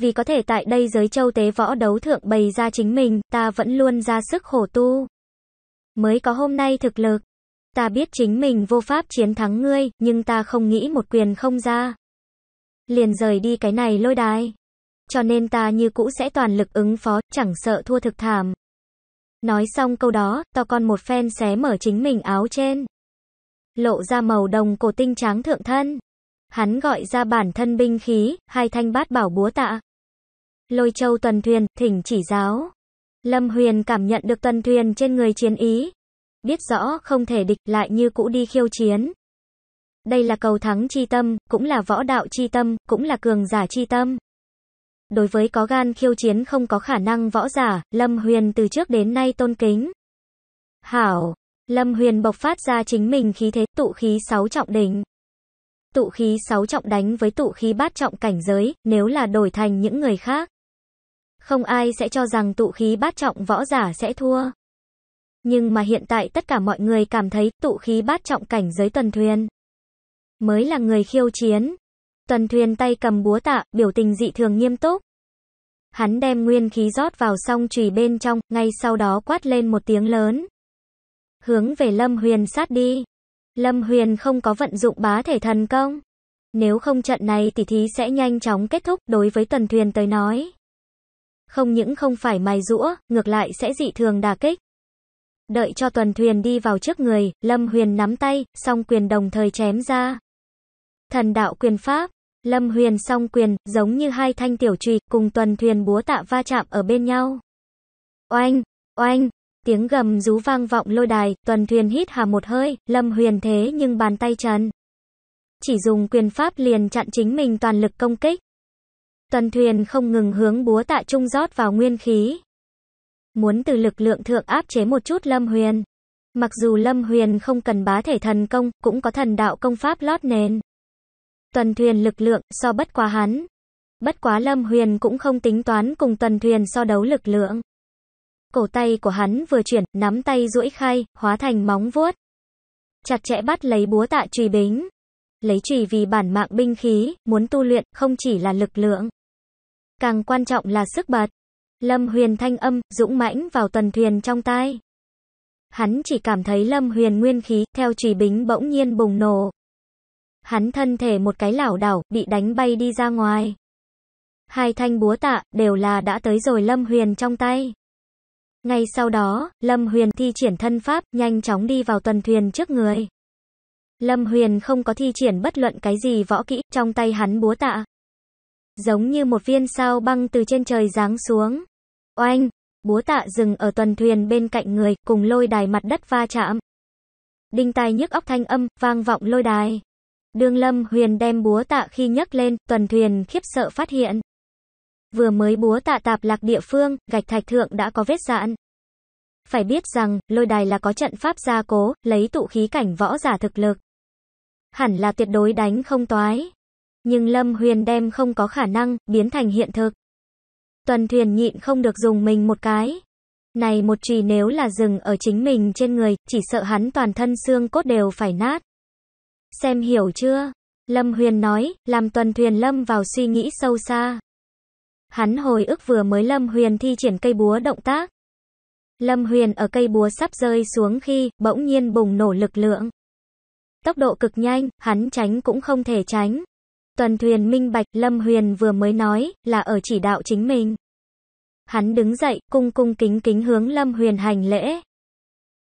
Vì có thể tại đây giới châu tế võ đấu thượng bày ra chính mình, ta vẫn luôn ra sức khổ tu. Mới có hôm nay thực lực. Ta biết chính mình vô pháp chiến thắng ngươi, nhưng ta không nghĩ một quyền không ra. Liền rời đi cái này lôi đài. Cho nên ta như cũ sẽ toàn lực ứng phó, chẳng sợ thua thực thảm. Nói xong câu đó, to con một phen xé mở chính mình áo trên. Lộ ra màu đồng cổ tinh tráng thượng thân. Hắn gọi ra bản thân binh khí, hai thanh bát bảo búa tạ. Lôi Châu Tuần Thuyền, thỉnh chỉ giáo. Lâm Huyền cảm nhận được Tuần Thuyền trên người chiến ý. Biết rõ không thể địch lại như cũ đi khiêu chiến. Đây là cầu thắng chi tâm, cũng là võ đạo chi tâm, cũng là cường giả chi tâm. Đối với có gan khiêu chiến không có khả năng võ giả, Lâm Huyền từ trước đến nay tôn kính. Hảo, Lâm Huyền bộc phát ra chính mình khí thế tụ khí sáu trọng đỉnh. Tụ khí sáu trọng đánh với tụ khí bát trọng cảnh giới, nếu là đổi thành những người khác không ai sẽ cho rằng tụ khí bát trọng võ giả sẽ thua. Nhưng mà hiện tại tất cả mọi người cảm thấy tụ khí bát trọng cảnh giới tuần thuyền mới là người khiêu chiến. Tuần thuyền tay cầm búa tạ, biểu tình dị thường nghiêm túc. Hắn đem nguyên khí rót vào song chùy bên trong, ngay sau đó quát lên một tiếng lớn. Hướng về Lâm Huyền sát đi. Lâm Huyền không có vận dụng bá thể thần công. Nếu không trận này tỷ thí sẽ nhanh chóng kết thúc đối với Tuần Thuyền tới nói. Không những không phải mài rũa, ngược lại sẽ dị thường đà kích. Đợi cho tuần thuyền đi vào trước người, Lâm Huyền nắm tay, song quyền đồng thời chém ra. Thần đạo quyền pháp, Lâm Huyền song quyền, giống như hai thanh tiểu trùy, cùng tuần thuyền búa tạ va chạm ở bên nhau. Oanh, oanh, tiếng gầm rú vang vọng lôi đài, tuần thuyền hít hà một hơi, Lâm Huyền thế nhưng bàn tay trần. Chỉ dùng quyền pháp liền chặn chính mình toàn lực công kích. Tuần thuyền không ngừng hướng búa tạ trung rót vào nguyên khí. Muốn từ lực lượng thượng áp chế một chút Lâm Huyền. Mặc dù Lâm Huyền không cần bá thể thần công, cũng có thần đạo công pháp lót nền. Tuần thuyền lực lượng, so bất quá hắn. Bất quá Lâm Huyền cũng không tính toán cùng tuần thuyền so đấu lực lượng. Cổ tay của hắn vừa chuyển, nắm tay duỗi khai, hóa thành móng vuốt. Chặt chẽ bắt lấy búa tạ trùy bính. Lấy trùy vì bản mạng binh khí, muốn tu luyện, không chỉ là lực lượng. Càng quan trọng là sức bật. Lâm Huyền thanh âm, dũng mãnh vào tuần thuyền trong tai. Hắn chỉ cảm thấy Lâm Huyền nguyên khí, theo trùy bính bỗng nhiên bùng nổ. Hắn thân thể một cái lảo đảo, bị đánh bay đi ra ngoài. Hai thanh búa tạ, đều là đã tới rồi Lâm Huyền trong tay. Ngay sau đó, Lâm Huyền thi triển thân pháp, nhanh chóng đi vào tuần thuyền trước người. Lâm Huyền không có thi triển bất luận cái gì võ kỹ, trong tay hắn búa tạ, giống như một viên sao băng từ trên trời giáng xuống. Oanh, búa tạ dừng ở tuần thuyền bên cạnh người, cùng lôi đài mặt đất va chạm. Đinh tai nhức óc thanh âm, vang vọng lôi đài. Đường lâm huyền đem búa tạ khi nhấc lên, tuần thuyền khiếp sợ phát hiện. Vừa mới búa tạ tạp lạc địa phương, gạch thạch thượng đã có vết dạn. Phải biết rằng, lôi đài là có trận pháp gia cố, lấy tụ khí cảnh võ giả thực lực. Hẳn là tuyệt đối đánh không toái nhưng Lâm Huyền đem không có khả năng biến thành hiện thực. Tuần thuyền nhịn không được dùng mình một cái. Này một chùy nếu là dừng ở chính mình trên người, chỉ sợ hắn toàn thân xương cốt đều phải nát. Xem hiểu chưa? Lâm Huyền nói, làm tuần thuyền lâm vào suy nghĩ sâu xa. Hắn hồi ức vừa mới Lâm Huyền thi triển cây búa động tác. Lâm Huyền ở cây búa sắp rơi xuống khi, bỗng nhiên bùng nổ lực lượng. Tốc độ cực nhanh, hắn tránh cũng không thể tránh. Tuần Thuyền minh bạch, Lâm Huyền vừa mới nói, là ở chỉ đạo chính mình. Hắn đứng dậy, cung cung kính kính hướng Lâm Huyền hành lễ.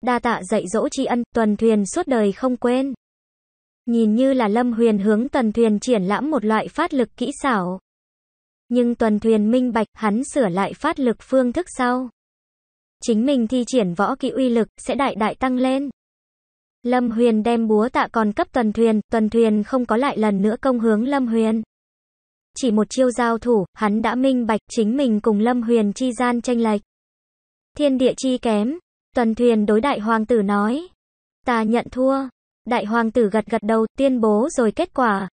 Đa tạ dạy dỗ tri ân, Tuần Thuyền suốt đời không quên. Nhìn như là Lâm Huyền hướng Tuần Thuyền triển lãm một loại phát lực kỹ xảo. Nhưng Tuần Thuyền minh bạch, hắn sửa lại phát lực phương thức sau. Chính mình thi triển võ kỹ uy lực, sẽ đại đại tăng lên. Lâm Huyền đem búa tạ còn cấp Tuần Thuyền, Tuần Thuyền không có lại lần nữa công hướng Lâm Huyền. Chỉ một chiêu giao thủ, hắn đã minh bạch chính mình cùng Lâm Huyền chi gian tranh lệch. Thiên địa chi kém, Tuần Thuyền đối đại hoàng tử nói. Ta nhận thua, đại hoàng tử gật gật đầu tuyên bố rồi kết quả.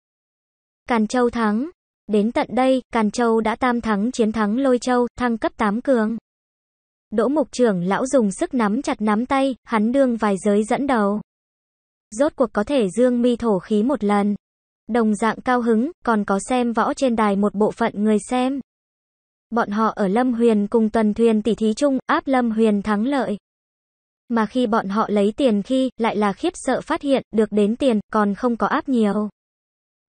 Càn Châu thắng. Đến tận đây, Càn Châu đã tam thắng chiến thắng Lôi Châu, thăng cấp 8 cường. Đỗ mục trưởng lão dùng sức nắm chặt nắm tay, hắn đương vài giới dẫn đầu rốt cuộc có thể dương mi thổ khí một lần. Đồng dạng cao hứng, còn có xem võ trên đài một bộ phận người xem. Bọn họ ở Lâm Huyền cùng Tuần Thuyền tỉ thí chung, áp Lâm Huyền thắng lợi. Mà khi bọn họ lấy tiền khi, lại là khiếp sợ phát hiện, được đến tiền, còn không có áp nhiều.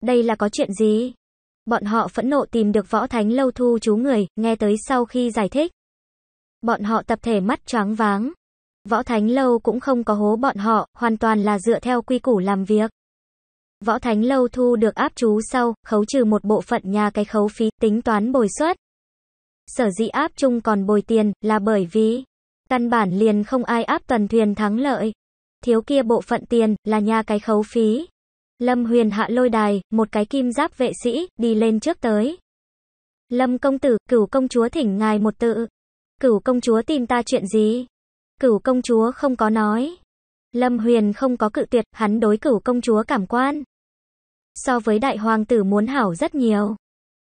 Đây là có chuyện gì? Bọn họ phẫn nộ tìm được võ thánh lâu thu chú người, nghe tới sau khi giải thích. Bọn họ tập thể mắt choáng váng. Võ Thánh Lâu cũng không có hố bọn họ, hoàn toàn là dựa theo quy củ làm việc. Võ Thánh Lâu thu được áp chú sau, khấu trừ một bộ phận nhà cái khấu phí, tính toán bồi suất. Sở dĩ áp chung còn bồi tiền, là bởi vì, căn bản liền không ai áp tuần thuyền thắng lợi. Thiếu kia bộ phận tiền, là nhà cái khấu phí. Lâm Huyền hạ lôi đài, một cái kim giáp vệ sĩ, đi lên trước tới. Lâm công tử, cửu công chúa thỉnh ngài một tự. Cửu công chúa tìm ta chuyện gì? Cửu công chúa không có nói. Lâm Huyền không có cự tuyệt, hắn đối cửu công chúa cảm quan. So với đại hoàng tử muốn hảo rất nhiều.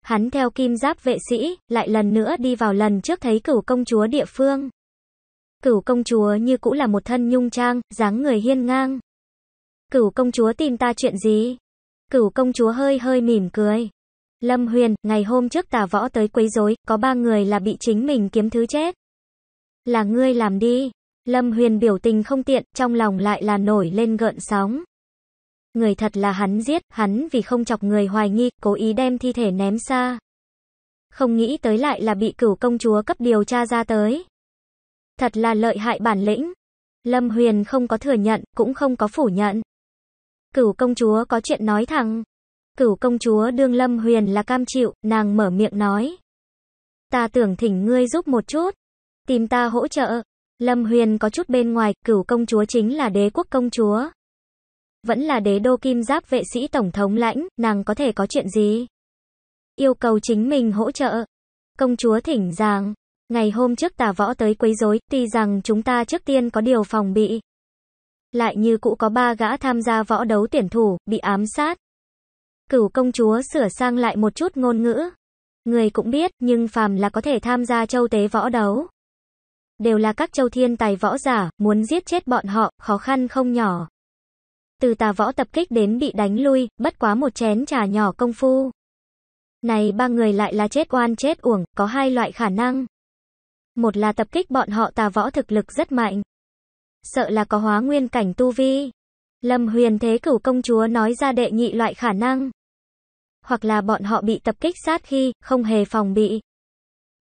Hắn theo kim giáp vệ sĩ, lại lần nữa đi vào lần trước thấy cửu công chúa địa phương. Cửu công chúa như cũ là một thân nhung trang, dáng người hiên ngang. Cửu công chúa tìm ta chuyện gì? Cửu công chúa hơi hơi mỉm cười. Lâm Huyền, ngày hôm trước tà võ tới quấy rối, có ba người là bị chính mình kiếm thứ chết. Là ngươi làm đi. Lâm Huyền biểu tình không tiện, trong lòng lại là nổi lên gợn sóng. Người thật là hắn giết, hắn vì không chọc người hoài nghi, cố ý đem thi thể ném xa. Không nghĩ tới lại là bị cửu công chúa cấp điều tra ra tới. Thật là lợi hại bản lĩnh. Lâm Huyền không có thừa nhận, cũng không có phủ nhận. Cửu công chúa có chuyện nói thẳng. Cửu công chúa đương Lâm Huyền là cam chịu, nàng mở miệng nói. Ta tưởng thỉnh ngươi giúp một chút. Tìm ta hỗ trợ, Lâm Huyền có chút bên ngoài, cửu công chúa chính là đế quốc công chúa. Vẫn là đế đô kim giáp vệ sĩ tổng thống lãnh, nàng có thể có chuyện gì? Yêu cầu chính mình hỗ trợ. Công chúa thỉnh giảng, ngày hôm trước tà võ tới quấy rối, tuy rằng chúng ta trước tiên có điều phòng bị. Lại như cũ có ba gã tham gia võ đấu tuyển thủ, bị ám sát. Cửu công chúa sửa sang lại một chút ngôn ngữ. Người cũng biết, nhưng phàm là có thể tham gia châu tế võ đấu đều là các châu thiên tài võ giả, muốn giết chết bọn họ, khó khăn không nhỏ. Từ tà võ tập kích đến bị đánh lui, bất quá một chén trà nhỏ công phu. Này ba người lại là chết oan chết uổng, có hai loại khả năng. Một là tập kích bọn họ tà võ thực lực rất mạnh. Sợ là có hóa nguyên cảnh tu vi. Lâm huyền thế cửu công chúa nói ra đệ nhị loại khả năng. Hoặc là bọn họ bị tập kích sát khi, không hề phòng bị.